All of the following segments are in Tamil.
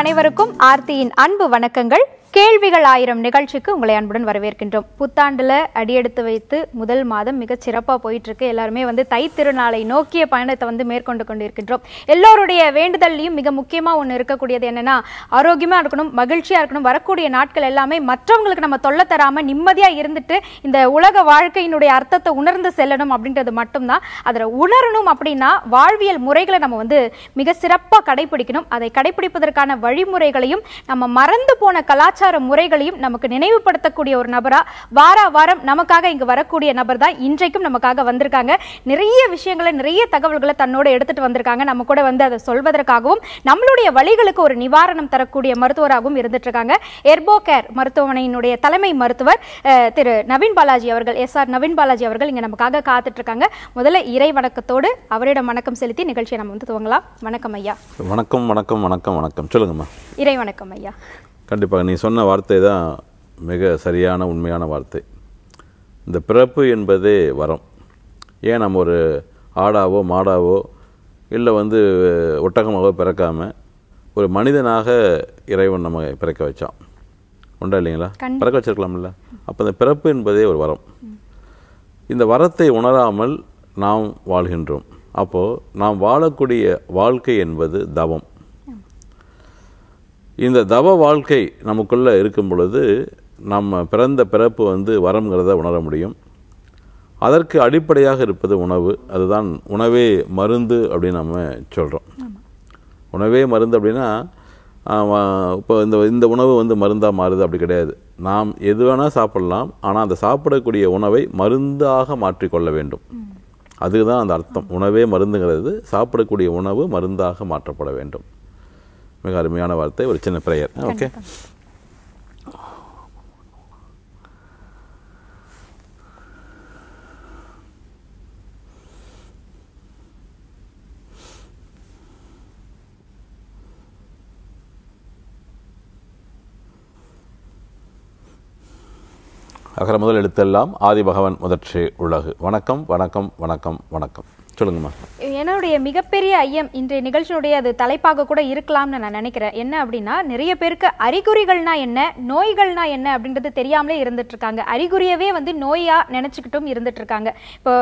அனைவருக்கும் ஆர்த்தியின் அன்பு வணக்கங்கள் கேள்விகள் ஆயிரம் நிகழ்ச்சிக்கு உங்களை அன்புடன் வரவேற்கின்றோம் புத்தாண்டில் அடியெடுத்து வைத்து முதல் மாதம் மிக சிறப்பாக போயிட்டுருக்கு எல்லாருமே வந்து தை திருநாளை நோக்கிய பயணத்தை வந்து மேற்கொண்டு கொண்டிருக்கின்றோம் எல்லோருடைய வேண்டுதல்லையும் மிக முக்கியமாக ஒன்று இருக்கக்கூடியது என்னென்னா ஆரோக்கியமாக இருக்கணும் மகிழ்ச்சியாக இருக்கணும் வரக்கூடிய நாட்கள் எல்லாமே மற்றவங்களுக்கு நம்ம தொல்லை தராமல் நிம்மதியாக இருந்துட்டு இந்த உலக வாழ்க்கையினுடைய அர்த்தத்தை உணர்ந்து செல்லணும் அப்படின்றது மட்டும்தான் அதில் உணரணும் அப்படின்னா வாழ்வியல் முறைகளை நம்ம வந்து மிக சிறப்பாக கடைபிடிக்கணும் அதை கடைபிடிப்பதற்கான வழிமுறைகளையும் நம்ம மறந்து போன கலாச்சார பொருளாதார முறைகளையும் நமக்கு நினைவுபடுத்தக்கூடிய ஒரு நபரா வார வாரம் நமக்காக இங்கு வரக்கூடிய நபர் தான் இன்றைக்கும் நமக்காக வந்திருக்காங்க நிறைய விஷயங்களை நிறைய தகவல்களை தன்னோட எடுத்துட்டு வந்திருக்காங்க நம்ம கூட வந்து அதை சொல்வதற்காகவும் நம்மளுடைய வழிகளுக்கு ஒரு நிவாரணம் தரக்கூடிய மருத்துவராகவும் இருந்துட்டு இருக்காங்க எர்போ கேர் மருத்துவமனையினுடைய தலைமை மருத்துவர் திரு நவீன் பாலாஜி அவர்கள் எஸ் ஆர் நவீன் பாலாஜி அவர்கள் இங்க நமக்காக காத்துட்டு இருக்காங்க முதல்ல இறை வணக்கத்தோடு அவரிடம் வணக்கம் செலுத்தி நிகழ்ச்சியை நம்ம வந்து துவங்கலாம் வணக்கம் ஐயா வணக்கம் வணக்கம் வணக்கம் வணக்கம் சொல்லுங்கம்மா இறை வணக்கம் ஐயா கண்டிப்பாக நீ சொன்ன வார்த்தை தான் மிக சரியான உண்மையான வார்த்தை இந்த பிறப்பு என்பதே வரம் ஏன் நம்ம ஒரு ஆடாவோ மாடாவோ இல்லை வந்து ஒட்டகமாகவோ பிறக்காமல் ஒரு மனிதனாக இறைவன் நம்ம பிறக்க வச்சான் உண்டா இல்லைங்களா பிறக்க வச்சிருக்கலாம்ல அப்போ இந்த பிறப்பு என்பதே ஒரு வரம் இந்த வரத்தை உணராமல் நாம் வாழ்கின்றோம் அப்போது நாம் வாழக்கூடிய வாழ்க்கை என்பது தவம் இந்த தவ வாழ்க்கை நமக்குள்ளே இருக்கும் பொழுது நம்ம பிறந்த பிறப்பு வந்து வரம்ங்கிறத உணர முடியும் அதற்கு அடிப்படையாக இருப்பது உணவு அதுதான் உணவே மருந்து அப்படின்னு நம்ம சொல்கிறோம் உணவே மருந்து அப்படின்னா இப்போ இந்த இந்த உணவு வந்து மருந்தாக மாறுது அப்படி கிடையாது நாம் எது வேணால் சாப்பிடலாம் ஆனால் அந்த சாப்பிடக்கூடிய உணவை மருந்தாக மாற்றிக்கொள்ள வேண்டும் அதுதான் அந்த அர்த்தம் உணவே மருந்துங்கிறது சாப்பிடக்கூடிய உணவு மருந்தாக மாற்றப்பட வேண்டும் மிக அருமையான வார்த்தை ஒரு சின்ன ப்ரேயர் ஓகே அகர முதல் எழுத்தெல்லாம் ஆதி பகவன் முதற்று உலகு வணக்கம் வணக்கம் வணக்கம் வணக்கம் சொல்லுங்கம்மா என்னுடைய மிகப்பெரிய ஐயம் இன்றைய நிகழ்ச்சியுடைய அது தலைப்பாக கூட இருக்கலாம்னு நான் நினைக்கிறேன் என்ன அப்படின்னா நிறைய பேருக்கு அறிகுறிகள்னா என்ன நோய்கள்னா என்ன அப்படின்றது தெரியாமலே இருந்துட்டு இருக்காங்க அறிகுறியவே வந்து நோயா நினைச்சுக்கிட்டும் இருந்துட்டு இருக்காங்க இப்போ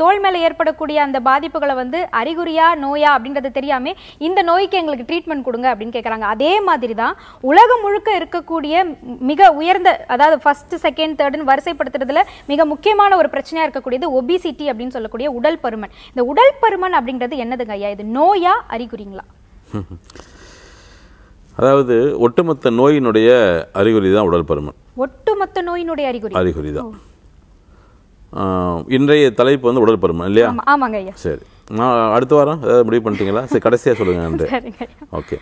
தோல் மேலே ஏற்படக்கூடிய அந்த பாதிப்புகளை வந்து அறிகுறியா நோயா அப்படின்றது தெரியாம இந்த நோய்க்கு எங்களுக்கு ட்ரீட்மெண்ட் கொடுங்க அப்படின்னு கேட்குறாங்க அதே மாதிரி தான் உலகம் முழுக்க இருக்கக்கூடிய மிக உயர்ந்த அதாவது ஃபர்ஸ்ட் செகண்ட் தேர்டுன்னு வரிசைப்படுத்துறதுல மிக முக்கியமான ஒரு பிரச்சனையாக இருக்கக்கூடியது ஒபிசிட்டி அப்படின்னு சொல்லக்கூடிய உடல் பருமன் இந்த உடல் பருமன் அப்படிங்கிறது என்னதுங்க ஐயா இது நோயா அறிகுறிங்களா அதாவது ஒட்டுமொத்த நோயினுடைய அறிகுறி தான் உடல் பருமன் ஒட்டுமொத்த நோயினுடைய அறிகுறி அறிகுறி தான் இன்றைய தலைப்பு வந்து உடல் பருமன் இல்லையா ஆமாங்க ஐயா சரி நான் அடுத்த வாரம் ஏதாவது முடிவு பண்ணிட்டீங்களா சரி கடைசியாக சொல்லுங்க ஓகே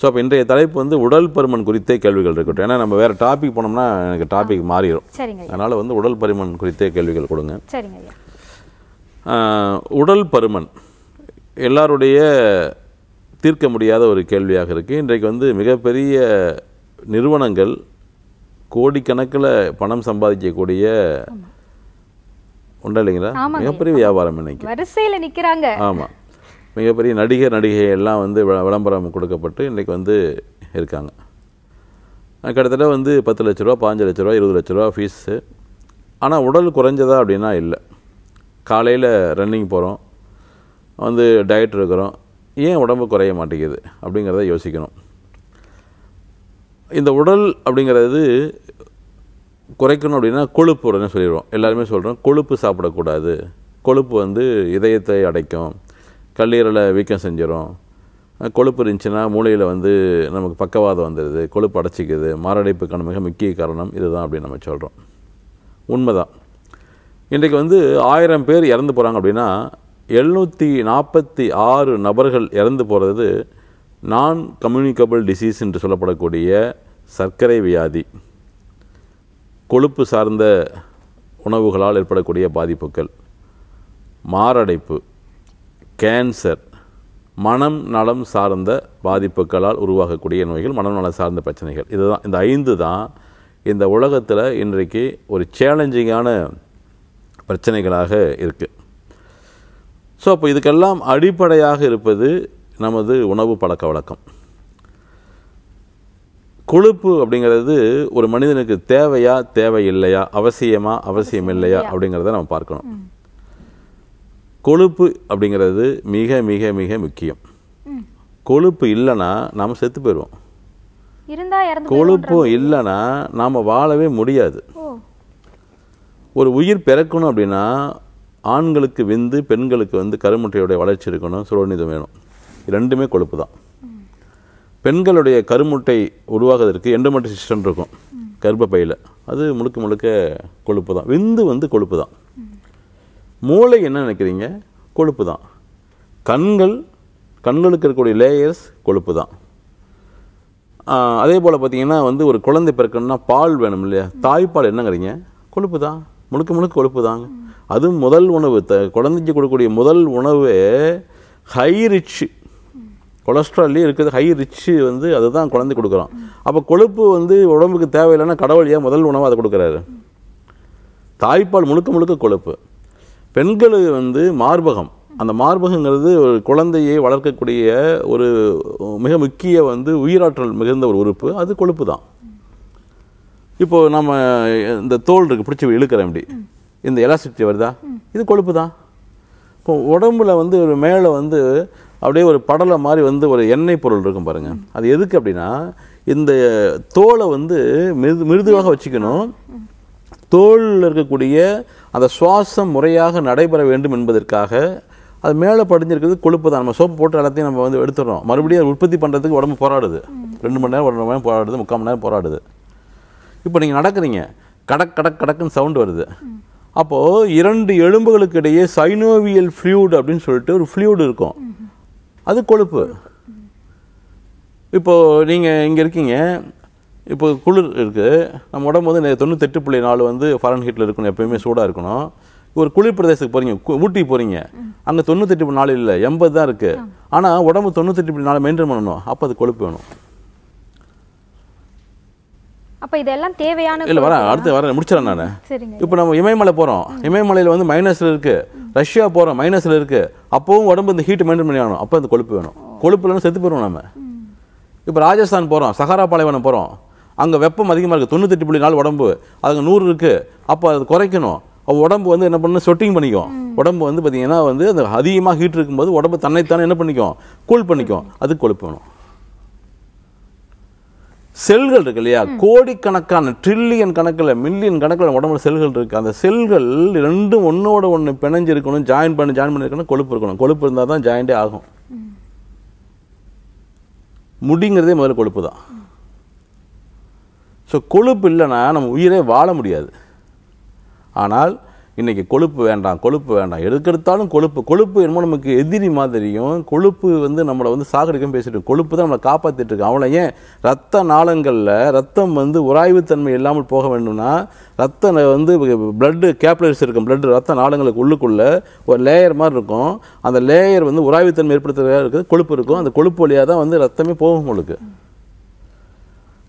ஸோ அப்போ இன்றைய தலைப்பு வந்து உடல் பருமன் குறித்தே கேள்விகள் இருக்கட்டும் ஏன்னா நம்ம வேறு டாபிக் போனோம்னா எனக்கு டாபிக் மாறிடும் அதனால் வந்து உடல் பருமன் குறித்தே கேள்விகள் கொடுங்க உடல் பருமன் எல்லாருடைய தீர்க்க முடியாத ஒரு கேள்வியாக இருக்குது இன்றைக்கு வந்து மிகப்பெரிய நிறுவனங்கள் கோடிக்கணக்கில் பணம் சம்பாதிக்கக்கூடிய உண்டா இல்லைங்களா மிகப்பெரிய வியாபாரம் இன்னைக்கு வரிசையில் நிற்கிறாங்க ஆமாம் மிகப்பெரிய நடிகர் நடிகை எல்லாம் வந்து விளம்பரம் கொடுக்கப்பட்டு இன்றைக்கி வந்து இருக்காங்க கிட்டத்தட்ட வந்து பத்து லட்ச ரூபா பாஞ்சு லட்ச ரூபா இருபது லட்ச ரூபா ஃபீஸு ஆனால் உடல் குறைஞ்சதா அப்படின்னா இல்லை காலையில் ரன்னிங் போகிறோம் வந்து டயட் இருக்கிறோம் ஏன் உடம்பு குறைய மாட்டேங்குது அப்படிங்கிறத யோசிக்கணும் இந்த உடல் அப்படிங்கிறது குறைக்கணும் அப்படின்னா கொழுப்பு உடனே சொல்லிடுவோம் எல்லாருமே சொல்கிறோம் கொழுப்பு சாப்பிடக்கூடாது கொழுப்பு வந்து இதயத்தை அடைக்கும் கல்லீரலை வீக்கம் செஞ்சிடும் கொழுப்பு இருந்துச்சுன்னா மூளையில் வந்து நமக்கு பக்கவாதம் வந்துடுது கொழுப்பு அடைச்சிக்குது மாரடைப்புக்கான மிக முக்கிய காரணம் இதுதான் அப்படின்னு நம்ம சொல்கிறோம் உண்மைதான் இன்றைக்கு வந்து ஆயிரம் பேர் இறந்து போகிறாங்க அப்படின்னா எழுநூற்றி நாற்பத்தி ஆறு நபர்கள் இறந்து போகிறது நான் கம்யூனிகபிள் டிசீஸ் என்று சொல்லப்படக்கூடிய சர்க்கரை வியாதி கொழுப்பு சார்ந்த உணவுகளால் ஏற்படக்கூடிய பாதிப்புகள் மாரடைப்பு கேன்சர் மனம் நலம் சார்ந்த பாதிப்புகளால் உருவாகக்கூடிய நோய்கள் மனம் நலம் சார்ந்த பிரச்சனைகள் இதுதான் இந்த ஐந்து தான் இந்த உலகத்தில் இன்றைக்கு ஒரு சேலஞ்சிங்கான பிரச்சனைகளாக இருக்குது ஸோ அப்போ இதுக்கெல்லாம் அடிப்படையாக இருப்பது நமது உணவு பழக்க வழக்கம் கொழுப்பு அப்படிங்கிறது ஒரு மனிதனுக்கு தேவையா தேவையில்லையா அவசியமா அவசியம் இல்லையா அப்படிங்கிறத நம்ம பார்க்கணும் கொழுப்பு அப்படிங்கிறது மிக மிக மிக முக்கியம் கொழுப்பு இல்லைன்னா நாம் செத்து போயிடுவோம் கொழுப்பு இல்லைன்னா நாம் வாழவே முடியாது ஒரு உயிர் பிறக்கணும் அப்படின்னா ஆண்களுக்கு விந்து பெண்களுக்கு வந்து கருமுட்டையுடைய வளர்ச்சி இருக்கணும் சுரோநிதம் வேணும் ரெண்டுமே கொழுப்பு தான் பெண்களுடைய கருமுட்டை உருவாகிறதுக்கு எண்டோமெட்ரிக் சிஸ்டம் இருக்கும் பையில் அது முழுக்க முழுக்க கொழுப்பு தான் விந்து வந்து கொழுப்பு தான் மூளை என்ன நினைக்கிறீங்க கொழுப்பு தான் கண்கள் கண்களுக்கு இருக்கக்கூடிய லேயர்ஸ் கொழுப்பு தான் அதே போல் பார்த்தீங்கன்னா வந்து ஒரு குழந்தை பிறக்கணும்னா பால் வேணும் இல்லையா தாய்ப்பால் என்னங்கிறீங்க கொழுப்பு தான் முழுக்க முழுக்க கொழுப்பு தாங்க அதுவும் முதல் உணவு த குழந்தைக்கு கொடுக்கக்கூடிய முதல் உணவு ஹை ரிச்சு கொலஸ்ட்ரால்லே இருக்குது ஹை ரிச்சு வந்து அதுதான் குழந்தை கொடுக்குறோம் அப்போ கொழுப்பு வந்து உடம்புக்கு தேவையில்லைன்னா கடவுளியாக முதல் உணவு அதை கொடுக்குறாரு தாய்ப்பால் முழுக்க முழுக்க கொழுப்பு பெண்களுக்கு வந்து மார்பகம் அந்த மார்பகங்கிறது ஒரு குழந்தையை வளர்க்கக்கூடிய ஒரு மிக முக்கிய வந்து உயிராற்றல் மிகுந்த ஒரு உறுப்பு அது கொழுப்பு தான் இப்போது நம்ம இந்த தோல் இருக்குது பிடிச்சி இழுக்கிற அப்படி இந்த எலாசிட்டி வருதா இது கொழுப்பு தான் இப்போ உடம்புல வந்து ஒரு மேலே வந்து அப்படியே ஒரு படலை மாதிரி வந்து ஒரு எண்ணெய் பொருள் இருக்கும் பாருங்கள் அது எதுக்கு அப்படின்னா இந்த தோலை வந்து மிருது மிருதுவாக வச்சுக்கணும் தோலில் இருக்கக்கூடிய அந்த சுவாசம் முறையாக நடைபெற வேண்டும் என்பதற்காக அது மேலே படிஞ்சிருக்கிறது கொழுப்பு தான் நம்ம சோப்பு போட்டு எல்லாத்தையும் நம்ம வந்து எடுத்துடுறோம் மறுபடியும் உற்பத்தி பண்ணுறதுக்கு உடம்பு போராடுது ரெண்டு மணி நேரம் ஒரு மணி நேரம் போராடுது முக்கால் மணி நேரம் போராடுது இப்போ நீங்கள் நடக்கிறீங்க கடக் கடக் கடக்குன்னு சவுண்டு வருது அப்போது இரண்டு எலும்புகளுக்கு இடையே சைனோவியல் ஃப்ளூட் அப்படின்னு சொல்லிட்டு ஒரு ஃப்ளூடு இருக்கும் அது கொழுப்பு இப்போது நீங்கள் இங்கே இருக்கீங்க இப்போ குளிர் இருக்குது நம்ம உடம்பு வந்து தொண்ணூத்தெட்டு புள்ளி நாலு வந்து ஃபாரன் ஹீட்டில் இருக்கணும் எப்போயுமே சூடாக இருக்கணும் ஒரு குளிர் பிரதேசத்துக்கு போகிறீங்க ஊட்டி போகிறீங்க அங்கே தொண்ணூத்தெட்டு நாலு இல்லை எண்பது தான் இருக்குது ஆனால் உடம்பு தொண்ணூத்தெட்டு நாலு மெயின்டைன் பண்ணணும் அப்போ அது கொழுப்பு வேணும் அப்போ இதெல்லாம் தேவையான இல்லை வரேன் அடுத்து வரேன் முடிச்சிடறேன் நான் இப்போ நம்ம இமயமலை போகிறோம் இமயமலையில் வந்து மைனஸில் இருக்குது ரஷ்யா போகிறோம் மைனஸில் இருக்குது அப்போவும் உடம்பு இந்த ஹீட் மெயின்டைன் பண்ணி ஆகணும் அப்போ அந்த கொழுப்பு வேணும் கொழுப்பு இல்லைன்னா செத்து போயிடுவோம் நம்ம இப்போ ராஜஸ்தான் போகிறோம் சஹாரா பாலைவனம் போகிறோம் அங்கே வெப்பம் அதிகமாக இருக்குது தொண்ணூத்தெட்டு புள்ளி நாள் உடம்பு அதுக்கு நூறு இருக்குது அப்போ அது குறைக்கணும் அப்போ உடம்பு வந்து என்ன பண்ணணும் ஸ்வெட்டிங் பண்ணிக்கும் உடம்பு வந்து பார்த்தீங்கன்னா வந்து அந்த அதிகமாக ஹீட் இருக்கும்போது உடம்பு தன்னைத்தானே என்ன பண்ணிக்கும் கூல் பண்ணிக்கும் அதுக்கு கொழுப்பு வேணும் செல்கள் இருக்கு இல்லையா கோடிக்கணக்கான ட்ரில்லியன் கணக்கில் மில்லியன் கணக்கில் உடம்புல செல்கள் இருக்கு அந்த செல்கள் ரெண்டும் ஒன்றோட ஒன்று பிணைஞ்சிருக்கணும் ஜாயின் பண்ணி ஜாயின் பண்ணிருக்கணும் கொழுப்பு இருக்கணும் கொழுப்பு இருந்தால் தான் ஜாயின்டே ஆகும் முடிங்கிறதே முதல்ல கொழுப்பு தான் ஸோ கொழுப்பு இல்லைன்னா நம்ம உயிரே வாழ முடியாது ஆனால் இன்றைக்கி கொழுப்பு வேண்டாம் கொழுப்பு வேண்டாம் எதுக்கெடுத்தாலும் கொழுப்பு கொழுப்பு என்னமோ நமக்கு எதிரி மாதிரியும் கொழுப்பு வந்து நம்மளை வந்து சாகடிக்கும் பேசிட்டு கொழுப்பு தான் நம்மளை காப்பாற்றிட்டு இருக்கு அவனை ஏன் ரத்த நாளங்களில் ரத்தம் வந்து உராய்வுத்தன்மை இல்லாமல் போக வேண்டும்னா ரத்தம் வந்து பிளட்டு கேப்லரிஸ் இருக்கும் பிளட் ரத்த நாளங்களுக்கு உள்ளுக்குள்ளே ஒரு லேயர் மாதிரி இருக்கும் அந்த லேயர் வந்து உராய்வுத்தன்மை ஏற்படுத்துகிறதாக இருக்குது கொழுப்பு இருக்கும் அந்த கொழுப்பு வழியாக தான் வந்து ரத்தமே போகும் உங்களுக்கு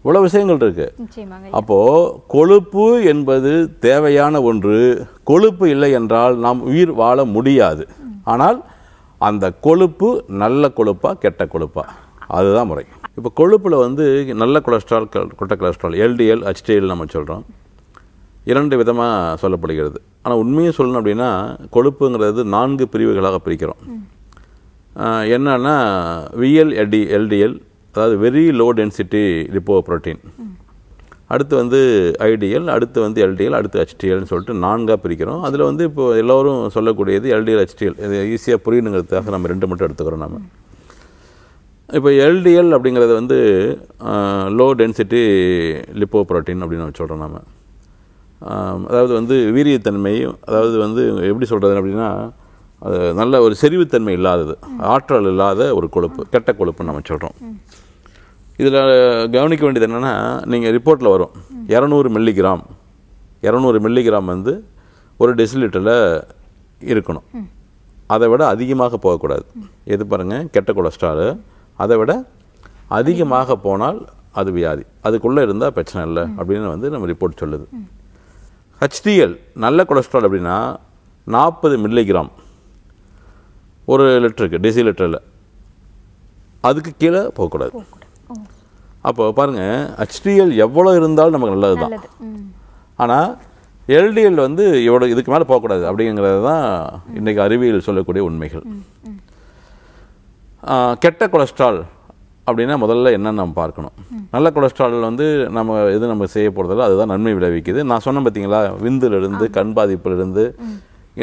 இவ்வளோ விஷயங்கள் இருக்குது அப்போது கொழுப்பு என்பது தேவையான ஒன்று கொழுப்பு இல்லை என்றால் நாம் உயிர் வாழ முடியாது ஆனால் அந்த கொழுப்பு நல்ல கொழுப்பா கெட்ட கொழுப்பா அதுதான் முறை இப்போ கொழுப்பில் வந்து நல்ல கொலஸ்ட்ரால் கொட்ட கொலஸ்ட்ரால் எல்டிஎல் ஹெச்டிஎல் நம்ம சொல்கிறோம் இரண்டு விதமாக சொல்லப்படுகிறது ஆனால் உண்மையை சொல்லணும் அப்படின்னா கொழுப்புங்கிறது நான்கு பிரிவுகளாக பிரிக்கிறோம் என்னன்னா விஎல் எடி எல்டிஎல் அதாவது very low density lipoprotein அடுத்து வந்து ஐடிஎல் அடுத்து வந்து எல்டிஎல் அடுத்து ஹெச்டிஎல்னு சொல்லிட்டு நான்காக பிரிக்கிறோம் அதில் வந்து இப்போ எல்லோரும் சொல்லக்கூடியது எல்டிஎல் ஹெச்டிஎல் இது ஈஸியாக புரியணுங்கிறதுக்காக நம்ம ரெண்டு மட்டும் எடுத்துக்கிறோம் நம்ம இப்போ எல்டிஎல் அப்படிங்கிறது வந்து லோ டென்சிட்டி லிப்போ ப்ரோட்டீன் அப்படின்னு நம்ம சொல்கிறோம் நாம் அதாவது வந்து வீரியத்தன்மையும் அதாவது வந்து எப்படி சொல்கிறது அப்படின்னா அது நல்ல ஒரு செறிவுத்தன்மை இல்லாதது ஆற்றல் இல்லாத ஒரு கொழுப்பு கெட்ட கொழுப்புன்னு நம்ம சொல்கிறோம் இதில் கவனிக்க வேண்டியது என்னென்னா நீங்கள் ரிப்போர்ட்டில் வரும் இரநூறு மில்லிகிராம் இரநூறு மில்லிகிராம் வந்து ஒரு டெசிலிட்டரில் இருக்கணும் அதை விட அதிகமாக போகக்கூடாது எது பாருங்கள் கெட்ட கொலஸ்ட்ரால் அதை விட அதிகமாக போனால் அது வியாதி அதுக்குள்ளே இருந்தால் பிரச்சனை இல்லை அப்படின்னு வந்து நம்ம ரிப்போர்ட் சொல்லுது ஹச்டிஎல் நல்ல கொலஸ்ட்ரால் அப்படின்னா நாற்பது மில்லிகிராம் ஒரு இருக்குது டிசி லெட்டரில் அதுக்கு கீழே போகக்கூடாது அப்போ பாருங்கள் ஹெச்டிஎல் எவ்வளோ இருந்தாலும் நமக்கு நல்லது தான் ஆனால் எல்டிஎல் வந்து இவ்வளோ இதுக்கு மேலே போகக்கூடாது அப்படிங்கிறது தான் இன்றைக்கி அறிவியல் சொல்லக்கூடிய உண்மைகள் கெட்ட கொலஸ்ட்ரால் அப்படின்னா முதல்ல என்னென்னு நம்ம பார்க்கணும் நல்ல கொலஸ்ட்ரால் வந்து நம்ம எது நம்ம செய்ய போகிறதில்ல அதுதான் நன்மை விளைவிக்குது நான் சொன்னேன் பார்த்தீங்களா விந்துலேருந்து கண் பாதிப்பிலிருந்து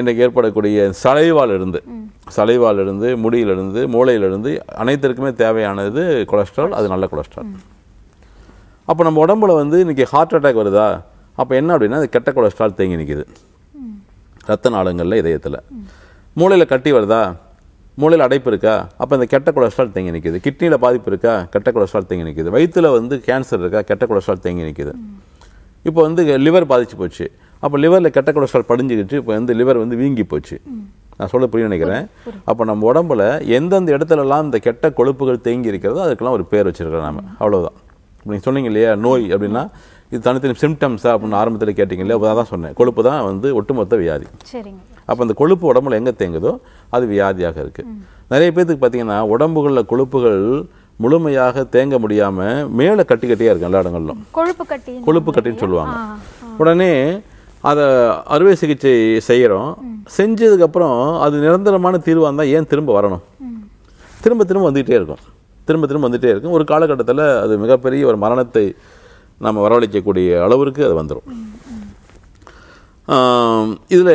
இன்றைக்கு ஏற்படக்கூடிய சலைவாலிருந்து சலைவாலிருந்து முடியிலிருந்து மூளையிலிருந்து அனைத்திற்குமே தேவையானது கொலஸ்ட்ரால் அது நல்ல கொலஸ்ட்ரால் அப்போ நம்ம உடம்புல வந்து இன்றைக்கி ஹார்ட் அட்டாக் வருதா அப்போ என்ன அப்படின்னா அது கெட்ட கொலஸ்ட்ரால் தேங்கி நிற்கிது ரத்த நாளங்களில் இதயத்தில் மூளையில் கட்டி வருதா மூளையில் அடைப்பு இருக்கா அப்போ இந்த கெட்ட கொலஸ்ட்ரால் தேங்கி நிற்கிது கிட்னியில் பாதிப்பு இருக்கா கெட்ட கொலஸ்ட்ரால் தேங்கி நிற்கிது வயிற்றில் வந்து கேன்சர் இருக்கா கெட்ட கொலஸ்ட்ரால் தேங்கி நிற்கிது இப்போ வந்து லிவர் பாதிச்சு போச்சு அப்போ லிவரில் கெட்ட கொலஸ்ட்ரால் படிஞ்சுக்கிச்சு இப்போ வந்து லிவர் வந்து வீங்கி போச்சு நான் சொல்ல புரிய நினைக்கிறேன் அப்போ நம்ம உடம்புல எந்தெந்த இடத்துலலாம் இந்த கெட்ட கொழுப்புகள் தேங்கி இருக்கிறதோ அதுக்கெல்லாம் ஒரு பேர் வச்சுருக்கோம் நம்ம அவ்வளோதான் இப்போ நீங்கள் சொன்னீங்க இல்லையா நோய் அப்படின்னா இது தனித்தனி சிம்டம்ஸா அப்படின்னு ஆரம்பத்தில் கேட்டிங்க இல்லையா அதான் சொன்னேன் கொழுப்பு தான் வந்து ஒட்டுமொத்த வியாதி அப்போ அந்த கொழுப்பு உடம்புல எங்கே தேங்குதோ அது வியாதியாக இருக்குது நிறைய பேர்த்துக்கு பார்த்தீங்கன்னா உடம்புகளில் கொழுப்புகள் முழுமையாக தேங்க முடியாமல் மேலே கட்டி கட்டியாக இருக்கும் எல்லா இடங்களிலும் கொழுப்பு கட்டி கொழுப்பு கட்டின்னு சொல்லுவாங்க உடனே அதை அறுவை சிகிச்சை செய்கிறோம் செஞ்சதுக்கப்புறம் அது நிரந்தரமான தீர்வாக இருந்தால் ஏன் திரும்ப வரணும் திரும்ப திரும்ப வந்துகிட்டே இருக்கும் திரும்ப திரும்ப வந்துகிட்டே இருக்கும் ஒரு காலகட்டத்தில் அது மிகப்பெரிய ஒரு மரணத்தை நம்ம வரவழைக்கக்கூடிய அளவிற்கு அது வந்துடும் இதில்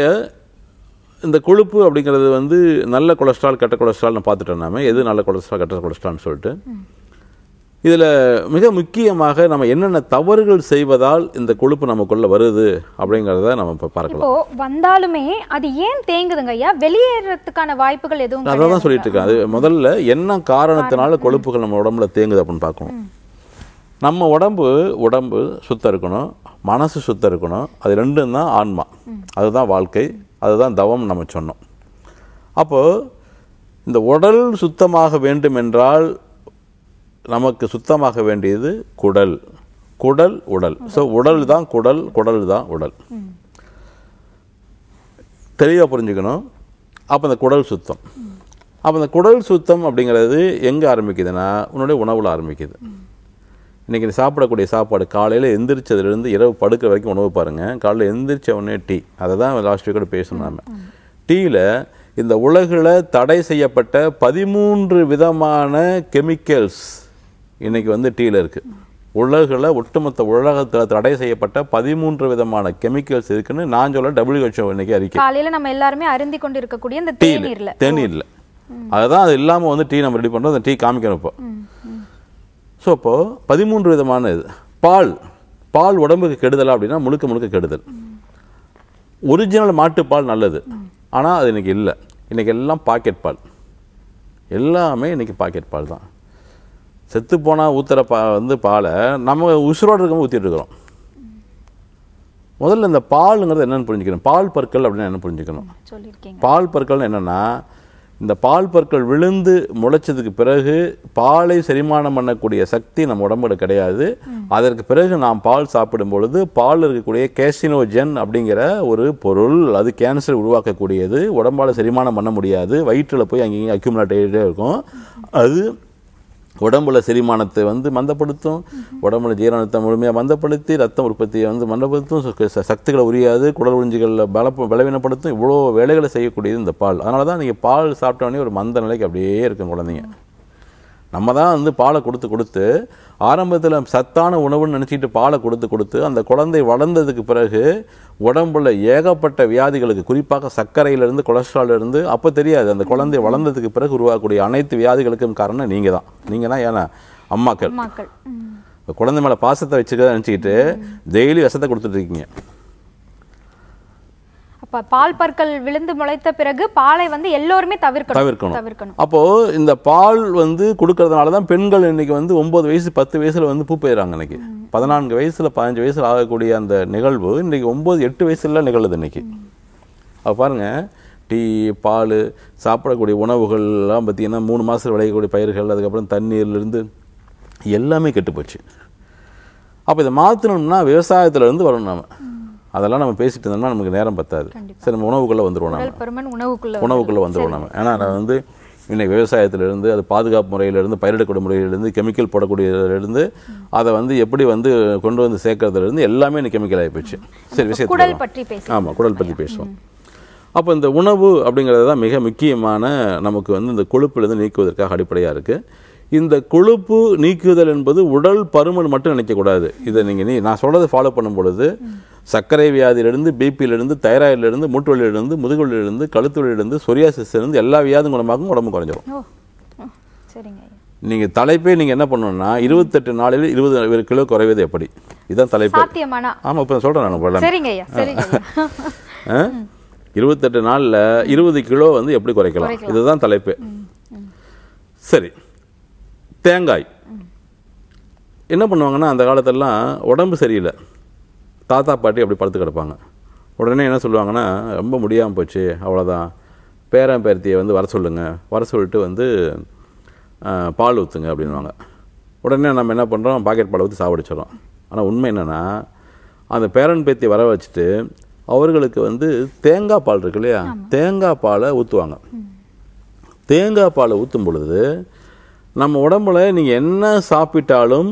இந்த கொழுப்பு அப்படிங்கிறது வந்து நல்ல கொலஸ்ட்ரால் கெட்ட கொலஸ்ட்ரால்னு பார்த்துட்டோம் நாம எது நல்ல கொலஸ்ட்ரால் கெட்ட கொலஸ்ட்ரால்னு சொல்லிட்டு இதில் மிக முக்கியமாக நம்ம என்னென்ன தவறுகள் செய்வதால் இந்த கொழுப்பு நமக்குள்ள வருது அப்படிங்கிறத நம்ம இப்போ பார்க்கலாம் இப்போ வந்தாலுமே அது ஏன் தேங்குதுங்க ஐயா வெளியேறதுக்கான வாய்ப்புகள் எதுவும் அதை தான் சொல்லிட்டு இருக்கேன் அது முதல்ல என்ன காரணத்தினால கொழுப்புகள் நம்ம உடம்புல தேங்குது அப்படின்னு பார்க்கணும் நம்ம உடம்பு உடம்பு சுத்தம் இருக்கணும் மனசு சுத்தம் இருக்கணும் அது ரெண்டும் தான் ஆன்மா அதுதான் வாழ்க்கை அதுதான் தவம் நம்ம சொன்னோம் அப்போது இந்த உடல் சுத்தமாக வேண்டும் என்றால் நமக்கு சுத்தமாக வேண்டியது குடல் குடல் உடல் ஸோ உடல் தான் குடல் குடல் தான் உடல் தெளிவாக புரிஞ்சுக்கணும் அப்போ அந்த குடல் சுத்தம் அப்போ அந்த குடல் சுத்தம் அப்படிங்கிறது எங்கே ஆரம்பிக்குதுன்னா உன்னுடைய உணவில் ஆரம்பிக்குது இன்றைக்கி நீ சாப்பிடக்கூடிய சாப்பாடு காலையில் எந்திரிச்சதுலேருந்து இரவு படுக்கிற வரைக்கும் உணவு பாருங்கள் காலையில் எந்திரிச்ச உடனே டீ அதை தான் லாஸ்ட் வீக்கோட பேசணும் டீயில் இந்த உலகில் தடை செய்யப்பட்ட பதிமூன்று விதமான கெமிக்கல்ஸ் இன்றைக்கி வந்து டீயில் இருக்குது உலகில் ஒட்டுமொத்த உலகத்தில் தடை செய்யப்பட்ட பதிமூன்று விதமான கெமிக்கல்ஸ் இருக்குன்னு நான் சொல்ல டபிள்யூஹெச்ஓ இன்னைக்கு அறிக்கை காலையில் நம்ம எல்லாருமே அருந்தி கொண்டு இருக்கக்கூடிய இந்த தேனி இல்லை அதுதான் அது இல்லாமல் வந்து டீ நம்ம ரெடி பண்ணுறோம் அந்த டீ காமிக்கணும் இப்போ ஸோ இப்போது பதிமூன்று விதமான இது பால் பால் உடம்புக்கு கெடுதல் அப்படின்னா முழுக்க முழுக்க கெடுதல் ஒரிஜினல் மாட்டுப்பால் நல்லது ஆனால் அது இன்றைக்கி இல்லை இன்றைக்கி எல்லாம் பாக்கெட் பால் எல்லாமே இன்றைக்கி பாக்கெட் பால் தான் செத்து போனால் ஊற்றுற பா வந்து பாலை நம்ம உசுரோடு இருக்கவங்க ஊற்றிட்டு இருக்கிறோம் முதல்ல இந்த பாலுங்கிறது என்னென்னு புரிஞ்சுக்கணும் பால் பற்கள் அப்படின்னு என்ன புரிஞ்சுக்கணும் பால் பற்கள் என்னென்னா இந்த பால் பற்கள் விழுந்து முளைச்சதுக்கு பிறகு பாலை செரிமானம் பண்ணக்கூடிய சக்தி நம்ம உடம்புல கிடையாது அதற்கு பிறகு நாம் பால் சாப்பிடும் பொழுது பால் இருக்கக்கூடிய கேசினோஜென் அப்படிங்கிற ஒரு பொருள் அது கேன்சர் உருவாக்கக்கூடியது உடம்பால் செரிமானம் பண்ண முடியாது வயிற்றில் போய் அங்கேயும் அக்யூமுலேட் ஆகிட்டே இருக்கும் அது உடம்புல செரிமானத்தை வந்து மந்தப்படுத்தும் உடம்புல ஜீரணத்தை முழுமையாக மந்தப்படுத்தி ரத்தம் உற்பத்தியை வந்து மந்தப்படுத்தும் சக்திகளை உரியாது குடல் உறிஞ்சிகளில் பல பலவீனப்படுத்தும் இவ்வளோ வேலைகளை செய்யக்கூடியது இந்த பால் அதனால தான் நீங்கள் பால் சாப்பிட்டோன்னே ஒரு மந்த நிலைக்கு அப்படியே இருக்கும் குழந்தைங்க நம்ம தான் வந்து பாலை கொடுத்து கொடுத்து ஆரம்பத்தில் சத்தான உணவுன்னு நினச்சிக்கிட்டு பாலை கொடுத்து கொடுத்து அந்த குழந்தை வளர்ந்ததுக்கு பிறகு உடம்புல ஏகப்பட்ட வியாதிகளுக்கு குறிப்பாக சர்க்கரையிலேருந்து கொலஸ்ட்ரால்லேருந்து அப்போ தெரியாது அந்த குழந்தை வளர்ந்ததுக்கு பிறகு உருவாகக்கூடிய அனைத்து வியாதிகளுக்கும் காரணம் நீங்கள் தான் நீங்கள் தான் ஏன்னா அம்மாக்கள் குழந்தை மேலே பாசத்தை வச்சுக்கதான் நினச்சிக்கிட்டு டெய்லி விஷத்தை கொடுத்துட்ருக்கீங்க பால் பற்கள் விழுந்து முளைத்த பிறகு பாலை வந்து எல்லோருமே தவிர்க்கணும் தவிர்க்கணும் தவிர்க்கணும் அப்போ இந்த பால் வந்து கொடுக்கறதுனால தான் பெண்கள் இன்னைக்கு வந்து ஒன்பது வயசு பத்து வயசுல வந்து பூ போயிடறாங்க இன்னைக்கு பதினான்கு வயசுல பதினஞ்சு வயசுல ஆகக்கூடிய அந்த நிகழ்வு இன்னைக்கு ஒன்பது எட்டு வயசுல நிகழுது இன்னைக்கு அப்போ பாருங்க டீ பால் சாப்பிடக்கூடிய உணவுகள்லாம் பார்த்தீங்கன்னா மூணு மாதத்தில் விளையக்கூடிய பயிர்கள் அதுக்கப்புறம் தண்ணீர்லேருந்து எல்லாமே கெட்டு போச்சு அப்போ இதை மாற்றணும்னா விவசாயத்துலேருந்து வரணும் நம்ம அதெல்லாம் நம்ம பேசிட்டு இருந்தோம்னா நமக்கு நேரம் பத்தாது சரி நம்ம உணவுக்குள்ளே வந்துடுவோம் நம்ம உணவுக்குள்ளே வந்துடுவோம் நம்ம ஏன்னா நான் வந்து இன்னைக்கு விவசாயத்திலிருந்து அது பாதுகாப்பு முறையிலிருந்து பயிரிடக்கூடிய முறையிலிருந்து கெமிக்கல் போடக்கூடியதுலேருந்து அதை வந்து எப்படி வந்து கொண்டு வந்து சேர்க்கறதுலேருந்து எல்லாமே இன்னைக்கு கெமிக்கல் ஆகி போச்சு சரி விஷயத்தை ஆமாம் குடல் பற்றி பேசுவோம் அப்போ இந்த உணவு அப்படிங்கிறது தான் மிக முக்கியமான நமக்கு வந்து இந்த கொழுப்பிலிருந்து நீக்குவதற்காக அடிப்படையாக இருக்குது இந்த கொழுப்பு நீக்குதல் என்பது உடல் பருமன் மட்டும் நினைக்கக்கூடாது இதை நீங்கள் நீ நான் சொல்கிறத ஃபாலோ பண்ணும் பொழுது சர்க்கரை வியாதியிலிருந்து பிபியிலிருந்து தைராய்டிலிருந்து மூட்டுவலிலிருந்து முதுகுவலிலிருந்து கழுத்துவலிலிருந்து சொரியாசிஸ்லேருந்து எல்லா வியாதி குணமாகவும் உடம்பு குறைஞ்சிரும் நீங்கள் தலைப்பே நீங்கள் என்ன பண்ணணும்னா இருபத்தெட்டு நாளில் இருபது கிலோ குறைவது எப்படி இதுதான் தலைப்பு ஆமாம் இப்போ சொல்கிறேன் நான் சரிங்க இருபத்தெட்டு நாளில் இருபது கிலோ வந்து எப்படி குறைக்கலாம் இதுதான் தலைப்பு சரி தேங்காய் என்ன பண்ணுவாங்கன்னா அந்த காலத்தெல்லாம் உடம்பு சரியில்லை தாத்தா பாட்டி அப்படி படுத்து கிடப்பாங்க உடனே என்ன சொல்லுவாங்கன்னா ரொம்ப முடியாமல் போச்சு அவ்வளோதான் பேரன் பேர்த்தியை வந்து வர சொல்லுங்கள் வர சொல்லிட்டு வந்து பால் ஊற்றுங்க அப்படின்வாங்க உடனே நம்ம என்ன பண்ணுறோம் பாக்கெட் பால் ஊற்றி சாவடிச்சிடறோம் ஆனால் உண்மை என்னென்னா அந்த பேரன் பேர்த்தி வர வச்சுட்டு அவர்களுக்கு வந்து தேங்காய் பால் இருக்கு இல்லையா தேங்காய் பாலை ஊற்றுவாங்க தேங்காய் பாலை ஊற்றும் பொழுது நம்ம உடம்புல நீங்கள் என்ன சாப்பிட்டாலும்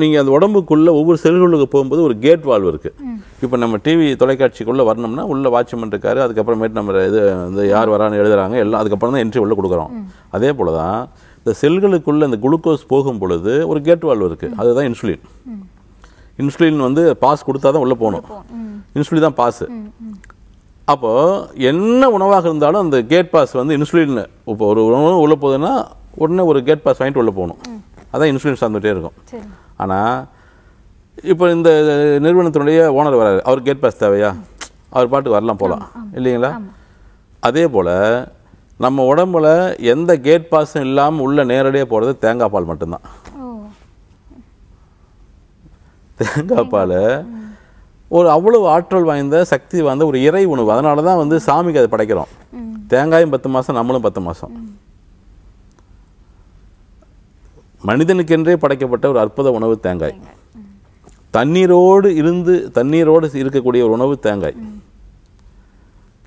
நீங்கள் அந்த உடம்புக்குள்ளே ஒவ்வொரு செல்களுக்கு போகும்போது ஒரு கேட் வால்வ் இருக்குது இப்போ நம்ம டிவி தொலைக்காட்சிக்குள்ளே வரணும்னா உள்ளே வாட்ச்மேன் இருக்காரு அதுக்கப்புறமேட்டு நம்ம இது இந்த யார் வரான்னு எழுதுறாங்க எல்லாம் அதுக்கப்புறம் தான் என்ட்ரி உள்ளே கொடுக்குறோம் அதே போல் தான் இந்த செல்களுக்குள்ளே இந்த குளுக்கோஸ் போகும் பொழுது ஒரு கேட் வால்வ் இருக்குது அதுதான் இன்சுலின் இன்சுலின் வந்து பாஸ் கொடுத்தா தான் உள்ளே போகணும் இன்சுலின் தான் பாஸு அப்போது என்ன உணவாக இருந்தாலும் அந்த கேட் பாஸ் வந்து இன்சுலின் இப்போ ஒரு உணவு உள்ளே போகுதுன்னா உடனே ஒரு கேட் பாஸ் வாங்கிட்டு உள்ளே போகணும் அதான் இன்சூரன்ஸ் வந்துகிட்டே இருக்கும் ஆனால் இப்போ இந்த நிறுவனத்தினுடைய ஓனர் வராரு அவர் கேட் பாஸ் தேவையா அவர் பாட்டுக்கு வரலாம் போகலாம் இல்லைங்களா அதே போல் நம்ம உடம்புல எந்த கேட் பாஸும் இல்லாமல் உள்ளே நேரடியாக போகிறது தேங்காய் பால் மட்டும்தான் தேங்காய் பால் ஒரு அவ்வளவு ஆற்றல் வாய்ந்த சக்தி வாய்ந்த ஒரு இறை உணவு அதனால தான் வந்து சாமிக்கு அதை படைக்கிறோம் தேங்காயும் பத்து மாதம் நம்மளும் பத்து மாதம் மனிதனுக்கென்றே படைக்கப்பட்ட ஒரு அற்புத உணவு தேங்காய் தண்ணீரோடு இருந்து தண்ணீரோடு இருக்கக்கூடிய ஒரு உணவு தேங்காய்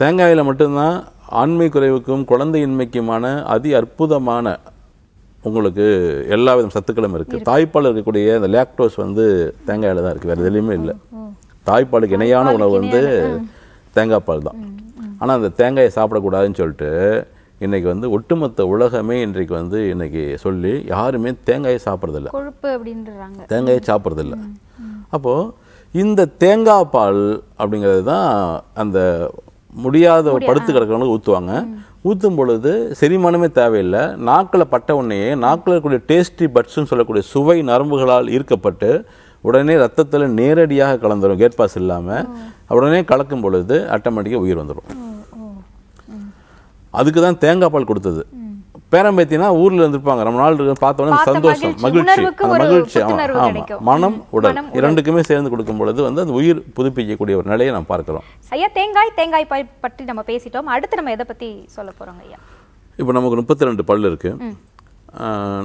தேங்காயில் மட்டும்தான் ஆண்மை குறைவுக்கும் குழந்தையின்மைக்குமான அதி அற்புதமான உங்களுக்கு எல்லா விதம் சத்துக்களும் இருக்குது தாய்ப்பால் இருக்கக்கூடிய அந்த லேக்டோஸ் வந்து தேங்காயில் தான் இருக்குது வேறு எதுலேயுமே இல்லை தாய்ப்பாலுக்கு இணையான உணவு வந்து தேங்காய் பால் தான் ஆனால் அந்த தேங்காயை சாப்பிடக்கூடாதுன்னு சொல்லிட்டு இன்றைக்கி வந்து ஒட்டுமொத்த உலகமே இன்றைக்கு வந்து இன்றைக்கி சொல்லி யாருமே தேங்காயை சாப்பிட்றதில்ல கொழுப்பு அப்படின்றாங்க தேங்காயை சாப்பிட்றதில்ல அப்போது இந்த தேங்காய் பால் அப்படிங்கிறது தான் அந்த முடியாத படுத்து கிடக்கிறவங்க ஊற்றுவாங்க ஊற்றும் பொழுது செரிமானமே தேவையில்லை நாக்கில் பட்ட உடனேயே நாக்கில் இருக்கக்கூடிய டேஸ்டி பட்ஸ்ன்னு சொல்லக்கூடிய சுவை நரம்புகளால் ஈர்க்கப்பட்டு உடனே ரத்தத்தில் நேரடியாக கலந்துடும் கேட் பாஸ் இல்லாமல் உடனே கலக்கும் பொழுது ஆட்டோமேட்டிக்காக உயிர் வந்துடும் அதுக்கு தான் தேங்காய் பால் கொடுத்தது பேரம்பேத்தினா ஊரில் இருந்திருப்பாங்க ரொம்ப நாள் இருக்கு பார்த்தோன்னே சந்தோஷம் மகிழ்ச்சி அந்த மகிழ்ச்சி ஆமாம் மனம் உடல் இரண்டுக்குமே சேர்ந்து கொடுக்கும் பொழுது வந்து அந்த உயிர் புதுப்பிக்கக்கூடிய ஒரு நிலையை நாம் பார்க்குறோம் ஐயா தேங்காய் தேங்காய் பால் பற்றி நம்ம பேசிட்டோம் அடுத்து நம்ம எதை பற்றி சொல்ல போகிறோங்க ஐயா இப்போ நமக்கு முப்பத்தி ரெண்டு பல் இருக்குது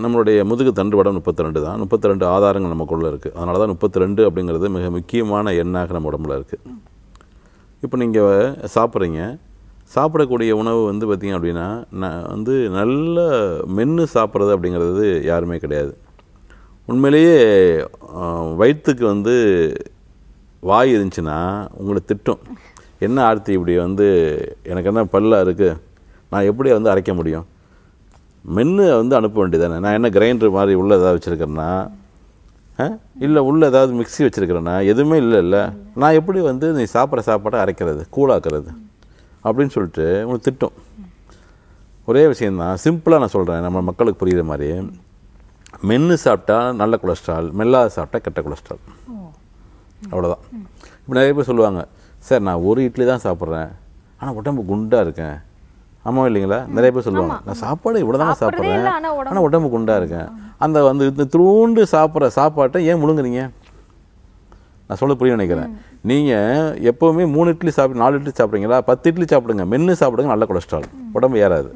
நம்மளுடைய முதுகு தண்டு வடம் முப்பத்தி ரெண்டு தான் முப்பத்தி ரெண்டு ஆதாரங்கள் நமக்குள்ளே இருக்குது அதனால தான் முப்பத்தி ரெண்டு அப்படிங்கிறது மிக முக்கியமான எண்ணாக நம்ம உடம்புல இருக்குது இப்போ நீங்கள் சாப்பிட்றீங்க சாப்பிடக்கூடிய உணவு வந்து பார்த்திங்க அப்படின்னா நான் வந்து நல்ல மென்று சாப்பிட்றது அப்படிங்கிறது யாருமே கிடையாது உண்மையிலேயே வயிற்றுக்கு வந்து வாய் இருந்துச்சுன்னா உங்களை திட்டம் என்ன ஆர்த்தி இப்படி வந்து எனக்கு என்ன பல்லாக இருக்குது நான் எப்படி வந்து அரைக்க முடியும் மென்று வந்து அனுப்ப வேண்டியதானே நான் என்ன கிரைண்டர் மாதிரி உள்ளே ஏதாவது வச்சுருக்கேன்னா இல்லை உள்ளே ஏதாவது மிக்சி வச்சுருக்கிறேன்னா எதுவுமே இல்லை இல்லை நான் எப்படி வந்து நீ சாப்பிட்ற சாப்பாட்டை அரைக்கிறது கூழாக்குறது அப்படின்னு சொல்லிட்டு உனக்கு திட்டம் ஒரே விஷயந்தான் சிம்பிளாக நான் சொல்கிறேன் நம்ம மக்களுக்கு புரிகிற மாதிரி மென்று சாப்பிட்டா நல்ல கொலஸ்ட்ரால் மெல்லாத சாப்பிட்டா கெட்ட கொலஸ்ட்ரால் அவ்வளோதான் இப்போ நிறைய பேர் சொல்லுவாங்க சார் நான் ஒரு இட்லி தான் சாப்பிட்றேன் ஆனால் உடம்பு குண்டாக இருக்கேன் ஆமாம் இல்லைங்களா நிறைய பேர் சொல்லுவாங்க நான் சாப்பாடு இவ்வளோ தான் சாப்பிட்றேன் ஆனால் உடம்பு குண்டாக இருக்கேன் அந்த வந்து இந்த தூண்டு சாப்பிட்ற சாப்பாட்டை ஏன் முழுங்குறீங்க நான் சொல்ல புரிய நினைக்கிறேன் நீங்கள் எப்போவுமே மூணு இட்லி சாப்பிட்டு நாலு இட்லி சாப்பிட்றீங்களா பத்து இட்லி சாப்பிடுங்க மென்று சாப்பிடுங்க நல்ல கொலஸ்ட்ரால் உடம்பு ஏறாது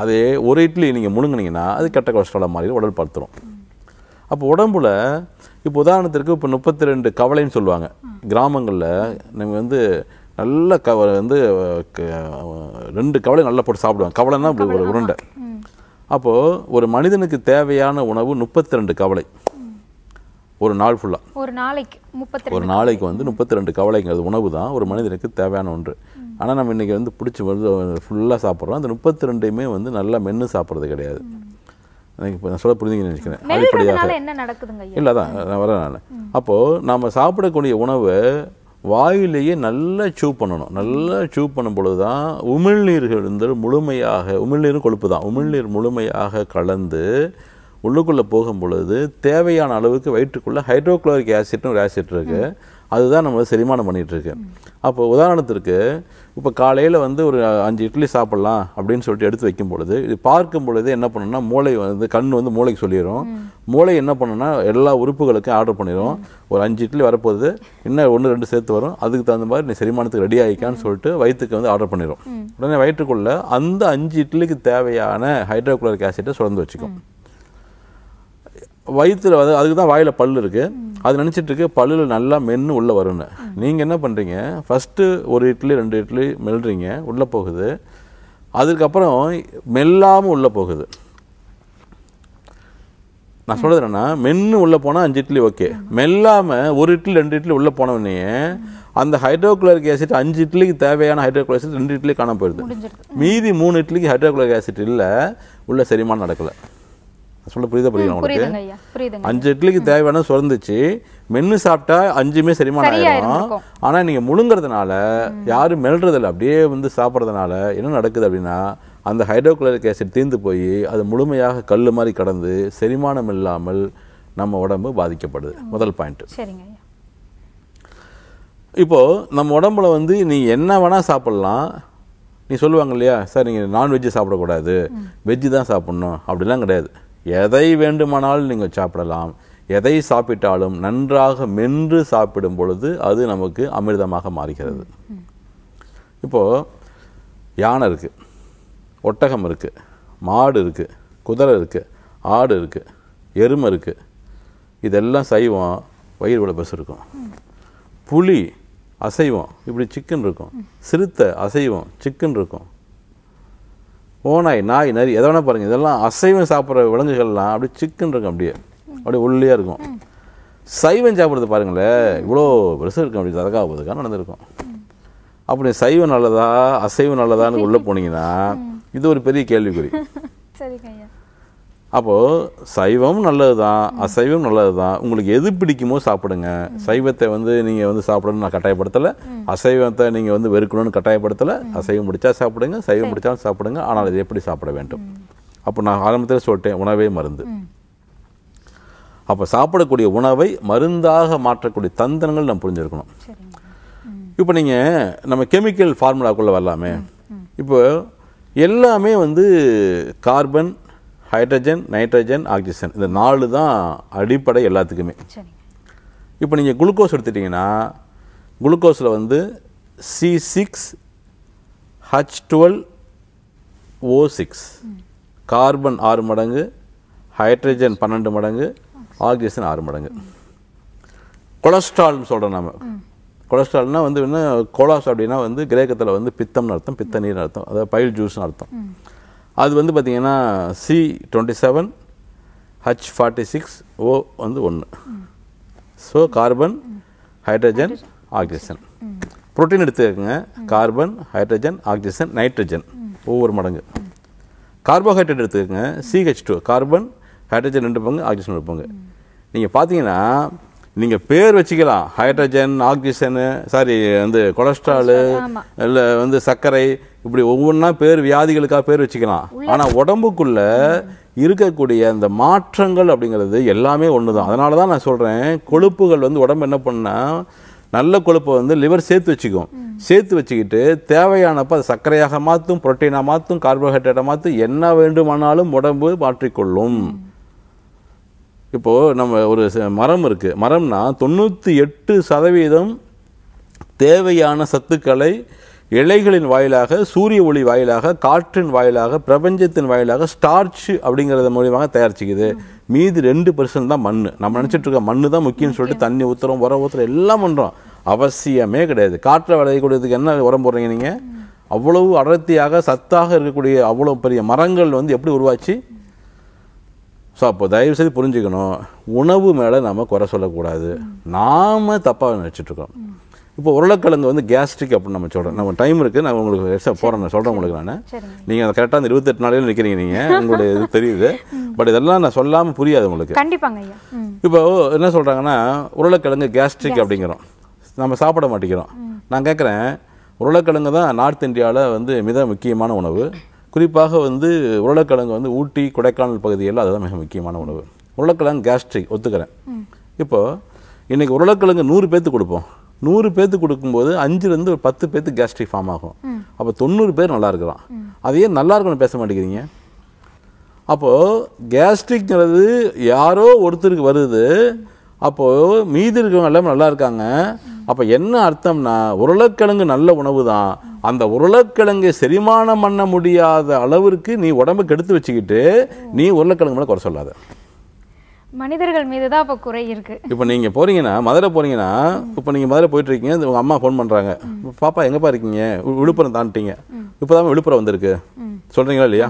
அதே ஒரு இட்லி நீங்கள் முழுங்கினீங்கன்னா அது கெட்ட கொலஸ்ட்ராலாக மாதிரி உடல் படுத்துரும் அப்போ உடம்புல இப்போ உதாரணத்திற்கு இப்போ முப்பத்தி ரெண்டு கவலைன்னு சொல்லுவாங்க கிராமங்களில் நீங்கள் வந்து நல்ல கவ வந்து ரெண்டு கவலை நல்லா போட்டு சாப்பிடுவாங்க கவலைன்னா இப்படி ஒரு உருண்டை அப்போது ஒரு மனிதனுக்கு தேவையான உணவு முப்பத்தி ரெண்டு கவலை ஒரு நாள் ஃபுல்லாக ஒரு நாளைக்கு முப்பத்தி ஒரு நாளைக்கு வந்து முப்பத்தி ரெண்டு கவலைங்கிறது உணவு தான் ஒரு மனிதனுக்கு தேவையான ஒன்று ஆனால் நம்ம இன்றைக்கி வந்து பிடிச்சி வந்து ஃபுல்லாக சாப்பிட்றோம் அந்த முப்பத்தி ரெண்டையுமே வந்து நல்லா மென்று சாப்பிட்றது கிடையாது எனக்கு இப்போ நான் சொல்ல புரிஞ்சுங்கன்னு நினைக்கிறேன் அடிப்படையாக என்ன நடக்குதுங்க இல்லை தான் நான் வரேன் நான் அப்போது நாம் சாப்பிடக்கூடிய உணவு வாயிலேயே நல்லா சூ பண்ணணும் நல்லா சூ பண்ணும் பொழுது தான் உமிழ்நீர்கள் வந்து முழுமையாக உமிழ்நீரும் கொழுப்பு தான் உமிழ்நீர் முழுமையாக கலந்து உள்ளுக்குள்ளே போகும் பொழுது தேவையான அளவுக்கு வயிற்றுக்குள்ளே ஹைட்ரோக்ளோரிக் ஆசிட்னு ஒரு ஆசிட் இருக்குது அதுதான் நம்ம செரிமானம் பண்ணிகிட்ருக்கு அப்போ உதாரணத்திற்கு இப்போ காலையில் வந்து ஒரு அஞ்சு இட்லி சாப்பிட்லாம் அப்படின்னு சொல்லிட்டு எடுத்து வைக்கும் பொழுது இது பார்க்கும் பொழுது என்ன பண்ணணும்னா மூளை வந்து கண் வந்து மூளைக்கு சொல்லிடும் மூளை என்ன பண்ணுன்னா எல்லா உறுப்புகளுக்கும் ஆர்டர் பண்ணிடும் ஒரு அஞ்சு இட்லி வரப்போகுது இன்னும் ஒன்று ரெண்டு சேர்த்து வரும் அதுக்கு தகுந்த மாதிரி நீ செரிமானத்துக்கு ரெடி ஆகிக்கான்னு சொல்லிட்டு வயிற்றுக்கு வந்து ஆர்டர் பண்ணிடும் உடனே வயிற்றுக்குள்ளே அந்த அஞ்சு இட்லிக்கு தேவையான ஹைட்ரோக்ளோரிக் ஆசிட்டை சுரந்து வச்சுக்கும் வயிற்றில் வந்து அதுக்கு தான் வாயில் பல் இருக்குது அது நினச்சிட்டு இருக்கு பல்லில் நல்லா மென்று உள்ளே வரும்னு நீங்கள் என்ன பண்ணுறீங்க ஃபஸ்ட்டு ஒரு இட்லி ரெண்டு இட்லி மெல்றீங்க உள்ளே போகுது அதுக்கப்புறம் மெல்லாமல் உள்ளே போகுது நான் சொல்கிறது என்னென்னா மென்று உள்ளே போனால் அஞ்சு இட்லி ஓகே மெல்லாமல் ஒரு இட்லி ரெண்டு இட்லி உள்ளே போனவொடனே அந்த ஹைட்ரோகுளரிக் ஆசிட் அஞ்சு இட்லிக்கு தேவையான ஹைட்ரோகுளரிக் ஆசிட் ரெண்டு இட்லி காண போயிடுது மீதி மூணு இட்லிக்கு ஹைட்ரோகுளரிக் ஆசிட் இல்லை உள்ள செரிமானம் நடக்கலை சொல்ல புரியுதா புரியுது உங்களுக்கு அஞ்சு இட்லிக்கு தேவையான சுரந்துச்சு மென்று சாப்பிட்டா அஞ்சுமே செரிமானம் ஆயிடும் ஆனால் நீங்கள் முழுங்கிறதுனால யாரும் மெல்றதில்ல அப்படியே வந்து சாப்பிட்றதுனால என்ன நடக்குது அப்படின்னா அந்த ஹைட்ரோகுளரிக் ஆசிட் தீர்ந்து போய் அது முழுமையாக கல் மாதிரி கடந்து செரிமானம் இல்லாமல் நம்ம உடம்பு பாதிக்கப்படுது முதல் பாயிண்ட் சரிங்க இப்போது நம்ம உடம்புல வந்து நீ என்ன வேணால் சாப்பிட்லாம் நீ சொல்லுவாங்க இல்லையா சார் நீங்கள் நான்வெஜ்ஜு சாப்பிடக்கூடாது வெஜ்ஜு தான் சாப்பிட்ணும் அப்படிலாம் கிடையாது எதை வேண்டுமானாலும் நீங்கள் சாப்பிடலாம் எதை சாப்பிட்டாலும் நன்றாக மென்று சாப்பிடும் பொழுது அது நமக்கு அமிர்தமாக மாறுகிறது இப்போது யானை இருக்குது ஒட்டகம் இருக்குது மாடு இருக்குது குதிரை இருக்குது ஆடு இருக்குது எருமை இருக்குது இதெல்லாம் சைவம் வயிறு விளபஸ் பஸ் இருக்கும் புலி அசைவம் இப்படி சிக்கன் இருக்கும் சிறுத்தை அசைவம் சிக்கன் இருக்கும் ஓனாய் நாய் நரி எதை வேணால் பாருங்கள் இதெல்லாம் அசைவம் சாப்பிட்ற விலங்குகள்லாம் அப்படியே சிக்கன் இருக்கும் அப்படியே அப்படியே ஒல்லியாக இருக்கும் சைவம் சாப்பிட்றது பாருங்களேன் இவ்வளோ பெருசாக இருக்கும் அப்படி ததக்கா போதுக்கா நடந்திருக்கும் அப்படி சைவம் நல்லதா அசைவம் நல்லதான்னு உள்ளே போனீங்கன்னா இது ஒரு பெரிய கேள்விக்குறி அப்போது சைவம் நல்லது தான் அசைவம் நல்லது தான் உங்களுக்கு எது பிடிக்குமோ சாப்பிடுங்க சைவத்தை வந்து நீங்கள் வந்து சாப்பிடணும்னு நான் கட்டாயப்படுத்தலை அசைவத்தை நீங்கள் வந்து வெறுக்கணும்னு கட்டாயப்படுத்தலை அசைவம் பிடிச்சா சாப்பிடுங்க சைவம் பிடிச்சாலும் சாப்பிடுங்க ஆனால் அது எப்படி சாப்பிட வேண்டும் அப்போ நான் ஆரம்பத்தில் சொல்லிட்டேன் உணவே மருந்து அப்போ சாப்பிடக்கூடிய உணவை மருந்தாக மாற்றக்கூடிய தந்தனங்கள் நம்ம புரிஞ்சுருக்கணும் இப்போ நீங்கள் நம்ம கெமிக்கல் ஃபார்முலாக்குள்ளே வரலாமே இப்போ எல்லாமே வந்து கார்பன் ஹைட்ரஜன் நைட்ரஜன் ஆக்சிஜன் இந்த நாலு தான் அடிப்படை எல்லாத்துக்குமே இப்போ நீங்கள் குளுக்கோஸ் எடுத்துட்டிங்கன்னா குளுக்கோஸில் வந்து C six H twelve O six carbon ஆறு மடங்கு ஹைட்ரஜன் பன்னெண்டு மடங்கு ஆக்சிஜன் ஆறு மடங்கு கொலஸ்ட்ரால்னு சொல்கிறோம் நம்ம கொலஸ்ட்ரால்னால் வந்து என்ன கோலாஸ் அப்படின்னா வந்து கிரேக்கத்தில் வந்து பித்தம்னு அர்த்தம் பித்த நீர்னு அர்த்தம் அதாவது பயில் ஜூஸ்னு அர்த்தம் அது வந்து பார்த்திங்கன்னா C twenty seven H forty six O வந்து ஒன்று so carbon hydrogen oxygen protein எடுத்துக்கங்க கார்பன் ஹைட்ரஜன் ஆக்சிஜன் நைட்ரஜன் ஒவ்வொரு மடங்கு கார்போஹைட்ரேட் எடுத்துக்கங்க சிஹெச் டூ கார்பன் ஹைட்ரஜன் ரெண்டு பங்கு ஆக்சிஜன் ரெண்டு பங்கு நீங்கள் பார்த்தீங்கன்னா நீங்கள் பேர் வச்சுக்கலாம் ஹைட்ரஜன் ஆக்சிஜனு சாரி வந்து கொலஸ்ட்ராலு இல்லை வந்து சர்க்கரை இப்படி ஒவ்வொன்றா பேர் வியாதிகளுக்காக பேர் வச்சுக்கலாம் ஆனால் உடம்புக்குள்ள இருக்கக்கூடிய அந்த மாற்றங்கள் அப்படிங்கிறது எல்லாமே ஒன்று தான் அதனால தான் நான் சொல்கிறேன் கொழுப்புகள் வந்து உடம்பு என்ன பண்ணால் நல்ல கொழுப்பை வந்து லிவர் சேர்த்து வச்சுக்கும் சேர்த்து வச்சுக்கிட்டு தேவையானப்போ அதை சர்க்கரையாக மாற்றும் புரோட்டீனாக மாற்றும் கார்போஹைட்ரேட்டை மாற்றும் என்ன வேண்டுமானாலும் உடம்பு மாற்றிக்கொள்ளும் இப்போது நம்ம ஒரு மரம் இருக்குது மரம்னா தொண்ணூற்றி எட்டு சதவீதம் தேவையான சத்துக்களை இலைகளின் வாயிலாக சூரிய ஒளி வாயிலாக காற்றின் வாயிலாக பிரபஞ்சத்தின் வாயிலாக ஸ்டார்ச் அப்படிங்கிறத மூலியமாக தயாரிச்சுக்குது மீதி ரெண்டு பர்சன்ட் தான் மண் நம்ம நினச்சிட்டு இருக்க மண் தான் முக்கியம்னு சொல்லிட்டு தண்ணி ஊற்றுறோம் உரம் ஊற்றுறோம் எல்லாம் பண்ணுறோம் அவசியமே கிடையாது காற்றை விளையக்கூடியதுக்கு என்ன உரம் போடுறீங்க நீங்கள் அவ்வளவு அடர்த்தியாக சத்தாக இருக்கக்கூடிய அவ்வளோ பெரிய மரங்கள் வந்து எப்படி உருவாச்சு ஸோ அப்போ தயவு செய்து புரிஞ்சுக்கணும் உணவு மேலே நாம் குறை சொல்லக்கூடாது நாம் தப்பாக நினச்சிட்ருக்கோம் இப்போ உருளைக்கிழங்கு வந்து கேஸ்ட்ரிக் அப்படின்னு நம்ம சொல்கிறோம் நம்ம டைம் இருக்குது நான் உங்களுக்கு ரெஸ்ட்டாக போகிறேன் நான் சொல்கிறேன் உங்களுக்கு நான் நீங்கள் அந்த கரெக்டாக அந்த இருபத்தெட்டு நாளையில் நிற்கிறீங்க நீங்கள் உங்களுடைய இது தெரியுது பட் இதெல்லாம் நான் சொல்லாமல் புரியாது உங்களுக்கு கண்டிப்பாங்க இப்போ என்ன சொல்கிறாங்கன்னா உருளைக்கிழங்கு கேஸ்ட்ரிக் அப்படிங்கிறோம் நம்ம சாப்பிட மாட்டேங்கிறோம் நான் கேட்குறேன் உருளைக்கிழங்கு தான் நார்த் இந்தியாவில் வந்து மிக முக்கியமான உணவு குறிப்பாக வந்து உருளைக்கிழங்கு வந்து ஊட்டி கொடைக்கானல் பகுதியில் அதுதான் மிக முக்கியமான உணவு உருளைக்கிழங்கு கேஸ்ட்ரிக் ஒத்துக்கிறேன் இப்போது இன்றைக்கி உருளைக்கிழங்கு நூறு பேர்த்து கொடுப்போம் நூறு பேர்த்துக்கு கொடுக்கும்போது அஞ்சுலேருந்து ஒரு பத்து பேர்த்து கேஸ்ட்ரிக் ஃபார்ம் ஆகும் அப்போ தொண்ணூறு பேர் நல்லா இருக்கிறான் அதையே நல்லா இருக்குன்னு பேச மாட்டேங்கிறீங்க அப்போது கேஸ்ட்ரிக்ங்கிறது யாரோ ஒருத்தருக்கு வருது அப்போது மீதி இருக்கிறவங்க எல்லாமே நல்லா இருக்காங்க அப்போ என்ன அர்த்தம்னா உருளைக்கிழங்கு நல்ல உணவு தான் அந்த உருளைக்கிழங்கை செரிமானம் பண்ண முடியாத அளவிற்கு நீ உடம்பு கெடுத்து வச்சுக்கிட்டு நீ உருளைக்கிழங்கு மேலே குறை சொல்லாத மனிதர்கள் மீது தான் இப்போ குறை இருக்கு இப்போ நீங்க போறீங்கன்னா மதுரை போறீங்கன்னா இப்போ நீங்க மதுரை போயிட்டு இருக்கீங்க உங்க அம்மா ஃபோன் பண்றாங்க பாப்பா எங்கப்பா இருக்கீங்க விழுப்புரம் தாண்டிட்டீங்க இப்போ தான் விழுப்புரம் வந்திருக்கு சொல்றீங்களா இல்லையா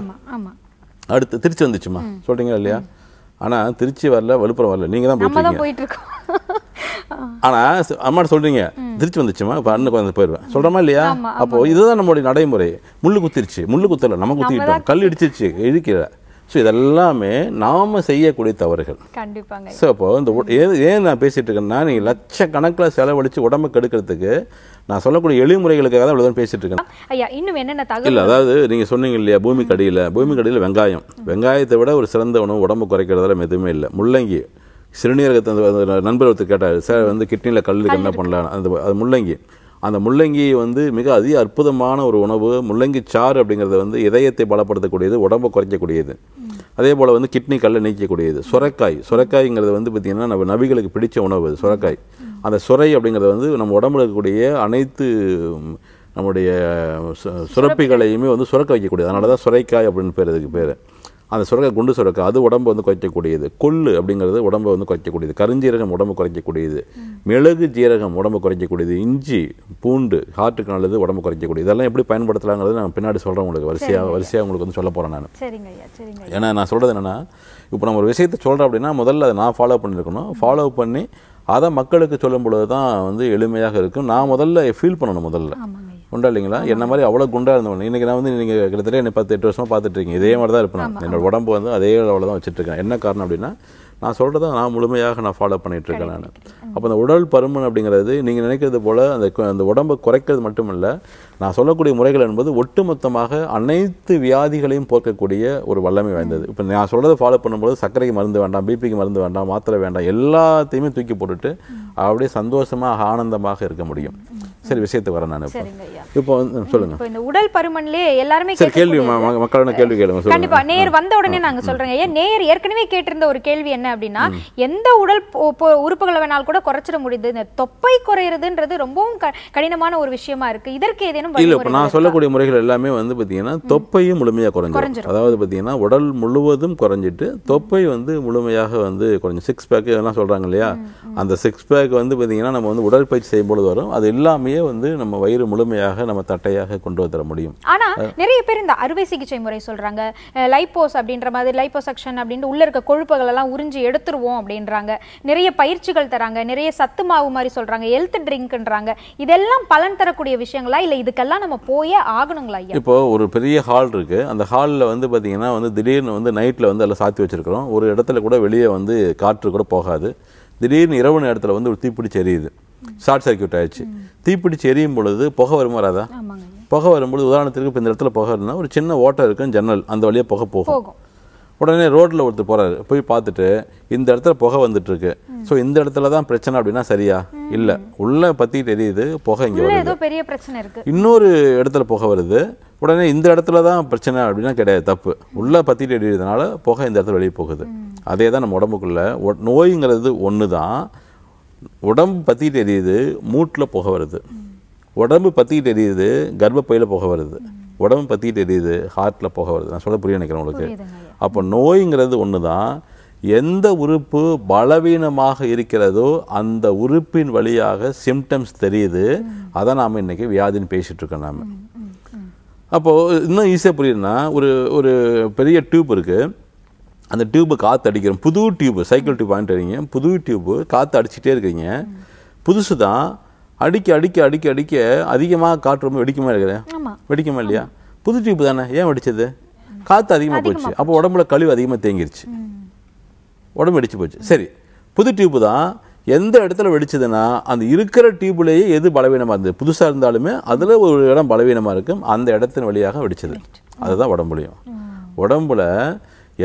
அடுத்து திருச்சி வந்துச்சுமா சொல்றீங்களா இல்லையா ஆனா திருச்சி வரல விழுப்புரம் வரல நீங்க தான் போயிட்டு இருக்கீங்க ஆனால் அம்மாட்ட திருச்சி வந்துச்சுமா இப்போ அண்ணனுக்கு வந்து போயிடுவேன் இல்லையா அப்போ இதுதான் நம்மளுடைய நடைமுறை முள்ளு குத்திருச்சு முள்ளு குத்தல நம்ம குத்திக்கிட்டோம் கல் இடிச்சிருச்சு இழுக்கிற ஸோ இதெல்லாமே நாம் செய்யக்கூடிய தவறுகள் கண்டிப்பாங்க ஸோ அப்போது இந்த ஏன் ஏன் நான் பேசிகிட்டு இருக்கேன்னா நீங்கள் லட்சக்கணக்கில் செலவழித்து உடம்பு கெடுக்கிறதுக்கு நான் சொல்லக்கூடிய எளிமுறைகளுக்காக தான் இவ்வளோ பேசிகிட்டு இருக்கேன் ஐயா இன்னும் என்னென்ன தகவல் இல்லை அதாவது நீங்கள் சொன்னீங்க இல்லையா பூமி கடியில் பூமி கடியில் வெங்காயம் வெங்காயத்தை விட ஒரு சிறந்த உணவு உடம்பு குறைக்கிறதால எதுவுமே இல்லை முள்ளங்கி சிறுநீரகத்தை நண்பர் ஒருத்தர் கேட்டார் சார் வந்து கிட்னியில் கல் என்ன பண்ணலாம் அந்த அது முள்ளங்கி அந்த முள்ளங்கி வந்து மிக அதிக அற்புதமான ஒரு உணவு முள்ளங்கி சாறு அப்படிங்கிறது வந்து இதயத்தை பலப்படுத்தக்கூடியது உடம்பை குறைக்கக்கூடியது அதே போல் வந்து கிட்னி கல்லை நீக்கக்கூடியது சுரக்காய் சுரக்காய்ங்கிறது வந்து பார்த்திங்கன்னா நம்ம நபிகளுக்கு பிடித்த உணவு அது சுரக்காய் அந்த சுரை அப்படிங்கிறது வந்து நம்ம உடம்புல இருக்கக்கூடிய அனைத்து நம்முடைய சுரப்பிகளையுமே வந்து சுரக்க வைக்கக்கூடியது அதனால தான் சுரைக்காய் அப்படின்னு பேர் அதுக்கு பேர் அந்த சுரக்க குண்டு சுரக்க அது உடம்பு வந்து குறைக்கக்கூடியது கொள்ளு அப்படிங்கிறது உடம்பை வந்து குறைக்கக்கூடியது கருஞ்சீரகம் உடம்பு குறைக்கக்கூடியது மிளகு ஜீரகம் உடம்பு குறைக்கக்கூடியது இஞ்சி பூண்டு ஹார்ட்டுக்கு நல்லது உடம்பு குறைக்கக்கூடியது இதெல்லாம் எப்படி பயன்படுத்தலாங்கிறது நான் பின்னாடி சொல்கிறேன் உங்களுக்கு வரிசையாக வரிசையாக உங்களுக்கு வந்து சொல்ல போகிறேன் நான் ஏன்னா நான் சொல்கிறது என்னென்னா இப்போ நம்ம ஒரு விஷயத்தை சொல்கிறோம் அப்படின்னா முதல்ல அதை நான் ஃபாலோ பண்ணியிருக்கணும் ஃபாலோ பண்ணி அதை மக்களுக்கு சொல்லும் பொழுது தான் வந்து எளிமையாக இருக்கும் நான் முதல்ல ஃபீல் பண்ணணும் முதல்ல குண்டா இல்லைங்களா என்ன மாதிரி அவ்வளோ குண்டா இருந்தவங்க இன்னைக்கு நான் வந்து நீங்கள் கிட்டத்தட்ட என்னை பத்து எட்டு வருஷமா பார்த்துட்டு இருக்கீங்க இதே மாதிரி தான் இருப்பேன் என்னோட உடம்பு வந்து அதே அளவில் தான் வச்சுட்டு இருக்கேன் என்ன காரணம் அப்படின்னா நான் சொல்கிறத நான் முழுமையாக நான் ஃபாலோ பண்ணிகிட்ருக்கேன் நான் அப்போ அந்த உடல் பருமன் அப்படிங்கிறது நீங்கள் நினைக்கிறது போல் அந்த அந்த உடம்பை குறைக்கிறது மட்டுமல்ல நான் சொல்லக்கூடிய முறைகள் என்பது ஒட்டுமொத்தமாக அனைத்து வியாதிகளையும் போக்கக்கூடிய ஒரு வல்லமை வாய்ந்தது இப்போ நான் சொல்கிறத ஃபாலோ பண்ணும்போது சர்க்கரைக்கு மருந்து வேண்டாம் பிபிக்கு மருந்து வேண்டாம் மாத்திரை வேண்டாம் எல்லாத்தையுமே தூக்கி போட்டுட்டு அப்படியே சந்தோஷமாக ஆனந்தமாக இருக்க முடியும் சரி விஷயத்துக்கு வரேன் நான் இப்போ வந்து சொல்லுங்க இந்த உடல் பருமன்லயே எல்லாருமே சரி கேள்வி மக்களோட கேள்வி கேளுங்க கண்டிப்பா நேர் வந்த உடனே நாங்க சொல்றேங்க ஏன் நேர் ஏற்கனவே கேட்டிருந்த ஒரு கேள்வி என்ன அப்படின்னா எந்த உடல் உறுப்புகளை வேணாலும் கூட குறைச்சிட முடியுது இந்த தொப்பை குறையிறதுன்றது ரொம்பவும் கடினமான ஒரு விஷயமா இருக்கு இதற்கு ஏதேனும் இல்லை இப்போ நான் சொல்லக்கூடிய முறைகள் எல்லாமே வந்து பாத்தீங்கன்னா தொப்பையும் முழுமையாக குறைஞ்சிடும் அதாவது பாத்தீங்கன்னா உடல் முழுவதும் குறைஞ்சிட்டு தொப்பை வந்து முழுமையாக வந்து குறைஞ்சி சிக்ஸ் பேக் இதெல்லாம் சொல்கிறாங்க இல்லையா அந்த சிக்ஸ் பேக் வந்து பாத்தீங்கன்னா நம்ம வந்து உடற்பயிற்சி செய்யும் பொழுது வரும் அது எல்லாமே வந்து நம்ம வயிறு முழுமையாக நம்ம தட்டையாக கொண்டு வந்துட முடியும் ஆனா நிறைய பேர் இந்த அறுவை சிகிச்சை முறை சொல்றாங்க லைப்போஸ் அப்படின்ற மாதிரி லைப்போசக்ஷன் அப்படின்ட்டு உள்ள இருக்க கொழுப்புகள் எல்லாம் உறிஞ்சி எடுத்துருவோம் அப்படின்றாங்க நிறைய பயிற்சிகள் தராங்க நிறைய சத்து மாவு மாதிரி சொல்றாங்க ஹெல்த் ட்ரிங்க்ன்றாங்க இதெல்லாம் பலன் தரக்கூடிய விஷயங்களா இல்லை இதுக்கெல்லாம் நம்ம போயே ஆகணுங்களா இப்போ ஒரு பெரிய ஹால் இருக்கு அந்த ஹாலில் வந்து பார்த்தீங்கன்னா வந்து திடீர்னு வந்து நைட்டில் வந்து அதில் சாத்தி வச்சிருக்கிறோம் ஒரு இடத்துல கூட வெளியே வந்து காற்று கூட போகாது திடீர்னு இரவு நேரத்தில் வந்து ஒரு தீப்பிடிச்சு எரியுது ஷார்ட் சர்க்கியூட் ஆயிடுச்சு தீப்பிடிச்சு எரியும் பொழுது புகை வரும் வராதா புகை வரும்பொழுது உதாரணத்திற்கு இப்போ இந்த இடத்துல புகை ஒரு சின்ன ஓட்டம் இருக்கும் ஜன்னல் அந்த வழியாக புகை போகும் உடனே ரோட்டில் ஒருத்தர் போகிறாரு போய் பார்த்துட்டு இந்த இடத்துல புகை வந்துட்டுருக்கு ஸோ இந்த இடத்துல தான் பிரச்சனை அப்படின்னா சரியா இல்லை உள்ளே பற்றி தெரியுது புகை இங்கே வருது பெரிய பிரச்சனை இருக்குது இன்னொரு இடத்துல புகை வருது உடனே இந்த இடத்துல தான் பிரச்சனை அப்படின்னா கிடையாது தப்பு உள்ளே பற்றிட்டு எரியிறதுனால புகை இந்த இடத்துல வெளியே போகுது அதே தான் நம்ம உடம்புக்குள்ளே நோய்ங்கிறது ஒன்று தான் உடம்பு பற்றிட்டு எரியுது மூட்டில் புகை வருது உடம்பு பற்றிக்கிட்டு எரியுது கர்ப்பப்பையில் புகை வருது உடம்பு பற்றிக்கிட்டு எரியுது ஹார்ட்டில் புகை வருது நான் சொல்ல புரிய நினைக்கிறேன் உங்களுக்கு அப்போ நோய்ங்கிறது ஒன்று தான் எந்த உறுப்பு பலவீனமாக இருக்கிறதோ அந்த உறுப்பின் வழியாக சிம்டம்ஸ் தெரியுது அதை நாம் இன்றைக்கி வியாதின்னு பேசிகிட்ருக்கோம் நாம் அப்போது இன்னும் ஈஸியாக புரியுதுன்னா ஒரு ஒரு பெரிய டியூப் இருக்குது அந்த டியூப்பு காற்று அடிக்கிறோம் புது டியூப்பு சைக்கிள் டியூப் வாங்கிட்டு வரீங்க புது டியூப்பு காற்று அடிச்சுட்டே இருக்கீங்க புதுசு தான் அடிக்க அடிக்க அடிக்க அடிக்க அதிகமாக காற்று ரொம்ப வெடிக்குமா இருக்கிறேன் வெடிக்குமா இல்லையா புது டியூப்பு தானே ஏன் வெடிச்சது காற்று அதிகமாக போச்சு அப்போ உடம்புல கழிவு அதிகமாக தேங்கிருச்சு உடம்பு வெடிச்சு போச்சு சரி புது டியூப்பு தான் எந்த இடத்துல வெடிச்சதுன்னா அந்த இருக்கிற டியூப்லேயே எது பலவீனமாக இருந்தது புதுசாக இருந்தாலுமே அதில் ஒரு இடம் பலவீனமாக இருக்கும் அந்த இடத்தின் வழியாக வெடிச்சது அதுதான் உடம்புலையும் உடம்புல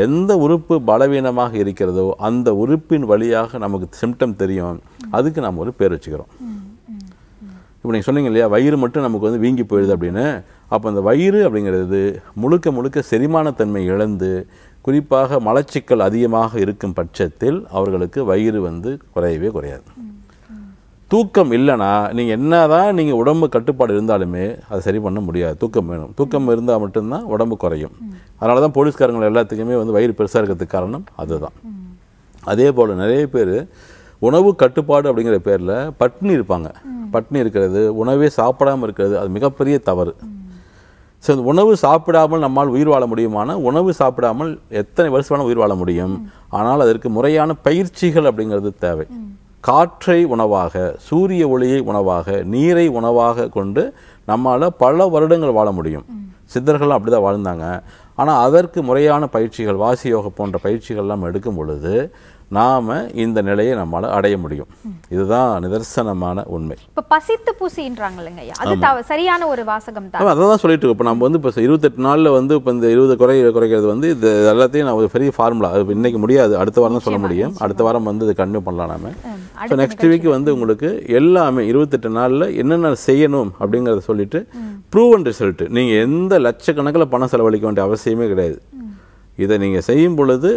எந்த உறுப்பு பலவீனமாக இருக்கிறதோ அந்த உறுப்பின் வழியாக நமக்கு சிம்டம் தெரியும் அதுக்கு நாம் ஒரு பேர் வச்சுக்கிறோம் இப்போ நீங்கள் சொன்னீங்க இல்லையா வயிறு மட்டும் நமக்கு வந்து வீங்கி போயிடுது அப்படின்னு அப்போ அந்த வயிறு அப்படிங்கிறது முழுக்க முழுக்க செரிமானத்தன்மை இழந்து குறிப்பாக மலச்சிக்கல் அதிகமாக இருக்கும் பட்சத்தில் அவர்களுக்கு வயிறு வந்து குறையவே குறையாது தூக்கம் இல்லைன்னா நீங்கள் என்ன தான் நீங்கள் உடம்பு கட்டுப்பாடு இருந்தாலுமே அதை சரி பண்ண முடியாது தூக்கம் வேணும் தூக்கம் இருந்தால் மட்டும்தான் உடம்பு குறையும் அதனால தான் போலீஸ்காரங்கள் எல்லாத்துக்குமே வந்து வயிறு பெருசாக இருக்கிறதுக்கு காரணம் அதுதான் அதே போல் நிறைய பேர் உணவு கட்டுப்பாடு அப்படிங்கிற பேரில் பட்னி இருப்பாங்க பட்னி இருக்கிறது உணவே சாப்பிடாமல் இருக்கிறது அது மிகப்பெரிய தவறு ஸோ உணவு சாப்பிடாமல் நம்மால் உயிர் வாழ முடியுமான உணவு சாப்பிடாமல் எத்தனை வருஷமான உயிர் வாழ முடியும் ஆனால் அதற்கு முறையான பயிற்சிகள் அப்படிங்கிறது தேவை காற்றை உணவாக சூரிய ஒளியை உணவாக நீரை உணவாக கொண்டு நம்மால் பல வருடங்கள் வாழ முடியும் சித்தர்கள் அப்படி தான் வாழ்ந்தாங்க ஆனால் அதற்கு முறையான பயிற்சிகள் வாசி யோகம் போன்ற பயிற்சிகள்லாம் எடுக்கும் பொழுது நாம் இந்த நிலையை நம்மளால் அடைய முடியும் இதுதான் நிதர்சனமான உண்மை இப்ப பசித்து பூசின்றாங்க அது சரியான ஒரு வாசகம் தான் அதை தான் சொல்லிட்டு இப்போ நம்ம வந்து இப்போ இருபத்தெட்டு நாளில் வந்து இப்போ இந்த இருபது குறை குறைக்கிறது வந்து இது எல்லாத்தையும் நான் ஒரு பெரிய ஃபார்முலா அது இன்னைக்கு முடியாது அடுத்த வாரம் சொல்ல முடியும் அடுத்த வாரம் வந்து இது கன்வியூ பண்ணலாம் நாம ஸோ நெக்ஸ்ட் வீக் வந்து உங்களுக்கு எல்லாமே இருபத்தெட்டு நாளில் என்னென்ன செய்யணும் அப்படிங்கிறத சொல்லிட்டு ப்ரூவன் அண்ட் ரிசல்ட் நீங்கள் எந்த லட்சக்கணக்கில் பணம் செலவழிக்க வேண்டிய அவசியமே கிடையாது இதை நீங்கள் செய்யும் பொழுது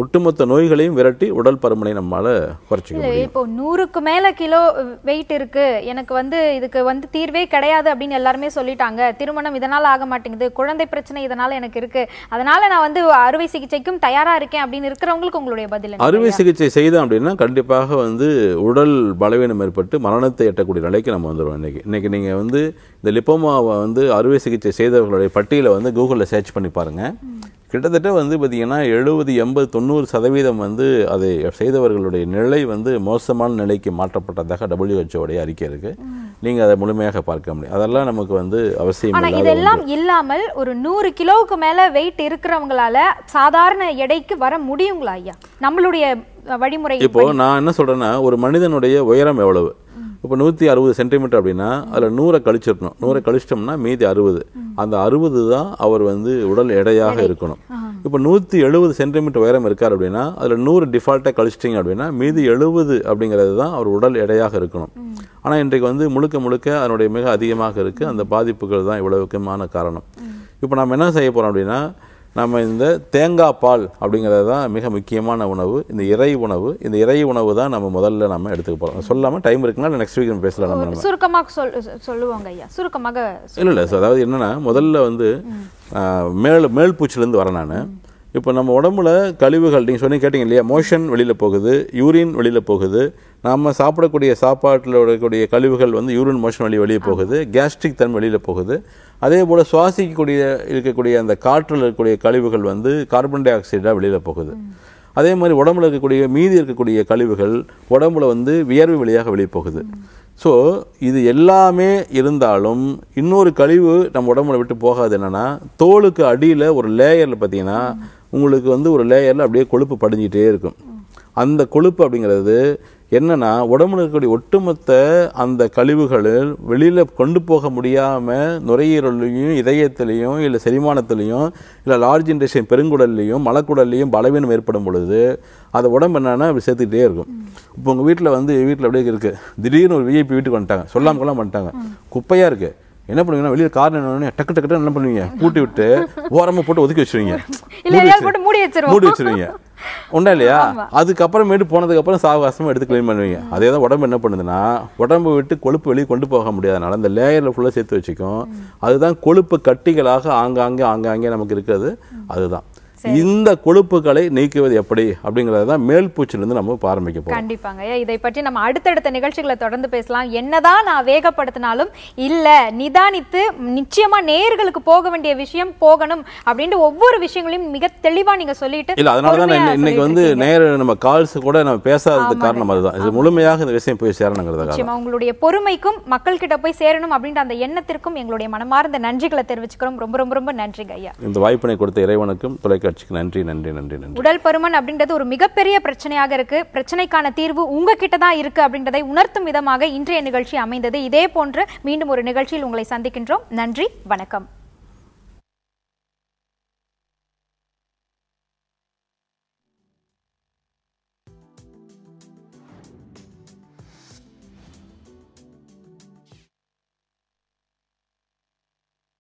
ஒட்டுமொத்த நோய்களையும் விரட்டி உடல் பருமனை நம்மளால் குறைச்சிக்க முடியும் இப்போ நூறுக்கு மேலே கிலோ வெயிட் இருக்குது எனக்கு வந்து இதுக்கு வந்து தீர்வே கிடையாது அப்படின்னு எல்லாருமே சொல்லிட்டாங்க திருமணம் இதனால் ஆக மாட்டேங்குது குழந்தை பிரச்சனை இதனால் எனக்கு இருக்குது அதனால் நான் வந்து அறுவை சிகிச்சைக்கும் தயாராக இருக்கேன் அப்படின்னு இருக்கிறவங்களுக்கு உங்களுடைய பதில் அறுவை சிகிச்சை செய்தோம் அப்படின்னா கண்டிப்பாக வந்து உடல் பலவீனம் ஏற்பட்டு மரணத்தை எட்டக்கூடிய நிலைக்கு நம்ம வந்துடுவோம் இன்றைக்கி இன்றைக்கி நீங்கள் வந்து இந்த லிப்போமாவை வந்து அறுவை சிகிச்சை செய்தவர்களுடைய பட்டியலை வந்து கூகுளில் சர்ச் பண்ணி பாருங்கள் கிட்டத்தட்ட வந்து பார்த்திங்கன்னா எழுபது எண்பது தொண்ணூறு சதவீதம் வந்து அதை செய்தவர்களுடைய நிலை வந்து மோசமான நிலைக்கு மாற்றப்பட்டதாக டபிள்யூஹெச்ஓடைய அறிக்கை இருக்குது நீங்கள் அதை முழுமையாக பார்க்க முடியும் அதெல்லாம் நமக்கு வந்து அவசியம் இதெல்லாம் இல்லாமல் ஒரு நூறு கிலோவுக்கு மேலே வெயிட் இருக்கிறவங்களால சாதாரண எடைக்கு வர முடியுங்களா ஐயா நம்மளுடைய வழிமுறை இப்போ நான் என்ன சொல்கிறேன்னா ஒரு மனிதனுடைய உயரம் எவ்வளவு இப்போ நூற்றி அறுபது சென்டிமீட்டர் அப்படின்னா அதில் நூறை கழிச்சிடணும் நூறை கழிச்சிட்டோம்னா மீதி அறுபது அந்த அறுபது தான் அவர் வந்து உடல் எடையாக இருக்கணும் இப்போ நூற்றி எழுபது சென்டிமீட்டர் உயரம் இருக்கார் அப்படின்னா அதில் நூறு டிஃபால்ட்டாக கழிச்சிட்டிங்க அப்படின்னா மீதி எழுபது அப்படிங்கிறது தான் அவர் உடல் எடையாக இருக்கணும் ஆனால் இன்றைக்கு வந்து முழுக்க முழுக்க அதனுடைய மிக அதிகமாக இருக்குது அந்த பாதிப்புகள் தான் முக்கியமான காரணம் இப்போ நம்ம என்ன செய்ய போகிறோம் அப்படின்னா நம்ம இந்த தேங்காய் பால் அப்படிங்கிறது தான் மிக முக்கியமான உணவு இந்த இறை உணவு இந்த இறை உணவு தான் நம்ம முதல்ல நம்ம எடுத்துக்க போகிறோம் சொல்லாமல் டைம் இருக்குன்னா நெக்ஸ்ட் வீக் நம்ம பேசலாம் நம்ம சுருக்கமாக சொல் சொல்லுவாங்க ஐயா சுருக்கமாக இல்லை இல்லை அதாவது என்னென்னா முதல்ல வந்து மேல் மேல் பூச்சிலேருந்து வரேன் நான் இப்போ நம்ம உடம்புல கழிவுகள் நீங்கள் சொன்னி கேட்டிங்க இல்லையா மோஷன் வெளியில் போகுது யூரின் வெளியில் போகுது நாம் சாப்பிடக்கூடிய சாப்பாட்டில் இருக்கக்கூடிய கழிவுகள் வந்து யூரின் மோஷன் வழி வெளியே போகுது கேஸ்ட்ரிக் தன் வெளியில் போகுது அதே போல் சுவாசிக்கக்கூடிய இருக்கக்கூடிய அந்த காற்றில் இருக்கக்கூடிய கழிவுகள் வந்து கார்பன் டை ஆக்சைடாக வெளியில் போகுது அதே மாதிரி உடம்புல இருக்கக்கூடிய மீதி இருக்கக்கூடிய கழிவுகள் உடம்புல வந்து வியர்வு வழியாக வெளியே போகுது ஸோ இது எல்லாமே இருந்தாலும் இன்னொரு கழிவு நம்ம உடம்புல விட்டு போகாது என்னென்னா தோலுக்கு அடியில் ஒரு லேயரில் பார்த்தீங்கன்னா உங்களுக்கு வந்து ஒரு லேயரில் அப்படியே கொழுப்பு படிஞ்சிகிட்டே இருக்கும் அந்த கொழுப்பு அப்படிங்கிறது என்னென்னா உடம்புல இருக்கக்கூடிய ஒட்டுமொத்த அந்த கழிவுகளில் வெளியில் கொண்டு போக முடியாமல் நுரையீரலையும் இதயத்திலையும் இல்லை செரிமானத்துலேயும் இல்லை லார்ஜ் இன்டெஸ்டின் பெருங்குடல்லையும் மலக்குடல்லையும் பலவீனம் ஏற்படும் பொழுது அதை உடம்பு என்னென்னா அப்படி சேர்த்துக்கிட்டே இருக்கும் இப்போ உங்கள் வீட்டில் வந்து வீட்டில் அப்படியே இருக்குது திடீர்னு ஒரு விஐபி வீட்டுக்கு வந்துட்டாங்க சொல்லாமல் கொள்ளாமல் வந்துட்டாங்க குப்பையாக இருக்குது என்ன பண்ணுவீங்கன்னா வெளியில கார் என்ன டக்கு டக்கு என்ன பண்ணுவீங்க பூட்டி விட்டு ஓரமா போட்டு ஒதுக்கி வச்சிருவீங்க மூடி வச்சிருவீங்க உண்டா இல்லையா அதுக்கப்புறமேட்டு போனதுக்கு அப்புறம் சாவகாசமா எடுத்து கிளீன் பண்ணுவீங்க அதே தான் உடம்பு என்ன பண்ணுதுன்னா உடம்பு விட்டு கொழுப்பு வெளியே கொண்டு போக முடியாதனால அந்த லேயர்ல ஃபுல்லா சேர்த்து வச்சுக்கும் அதுதான் கொழுப்பு கட்டிகளாக ஆங்காங்கே ஆங்காங்கே நமக்கு இருக்கிறது அதுதான் இந்த கொழுப்புகளை நீக்குவது எப்படி அப்படிங்கறத தான் மேல் பூச்சிலிருந்து நம்ம ஆரம்பிக்க போகிறோம் கண்டிப்பாங்க இதை பற்றி நம்ம அடுத்தடுத்த நிகழ்ச்சிகளை தொடர்ந்து பேசலாம் என்னதான் நான் வேகப்படுத்தினாலும் இல்ல நிதானித்து நிச்சயமா நேர்களுக்கு போக வேண்டிய விஷயம் போகணும் அப்படின்ட்டு ஒவ்வொரு விஷயங்களையும் மிக தெளிவா நீங்க சொல்லிட்டு இல்ல அதனால தான் இன்னைக்கு வந்து நேர நம்ம கால்ஸ் கூட நம்ம பேசாதது காரணம் அதுதான் இது முழுமையாக இந்த விஷயம் போய் சேரணுங்கிறது நிச்சயமாக உங்களுடைய பொறுமைக்கும் மக்கள் கிட்ட போய் சேரணும் அப்படின்ற அந்த எண்ணத்திற்கும் எங்களுடைய மனமார்ந்த நன்றிகளை தெரிவிச்சுக்கிறோம் ரொம்ப ரொம்ப ரொம்ப நன்றிங்க ஐயா இந்த வாய்ப்பினை கொடுத்த இறைவனுக்கும் தொலைக்க கட்சிக்கு நன்றி நன்றி நன்றி நன்றி உடல் பருமன் அப்படின்றது ஒரு மிகப்பெரிய பிரச்சனையாக இருக்கு பிரச்சனைக்கான தீர்வு உங்ககிட்ட தான் இருக்கு அப்படின்றதை உணர்த்தும் விதமாக இன்றைய நிகழ்ச்சி அமைந்தது இதே போன்று மீண்டும் ஒரு நிகழ்ச்சியில் உங்களை சந்திக்கின்றோம் நன்றி வணக்கம்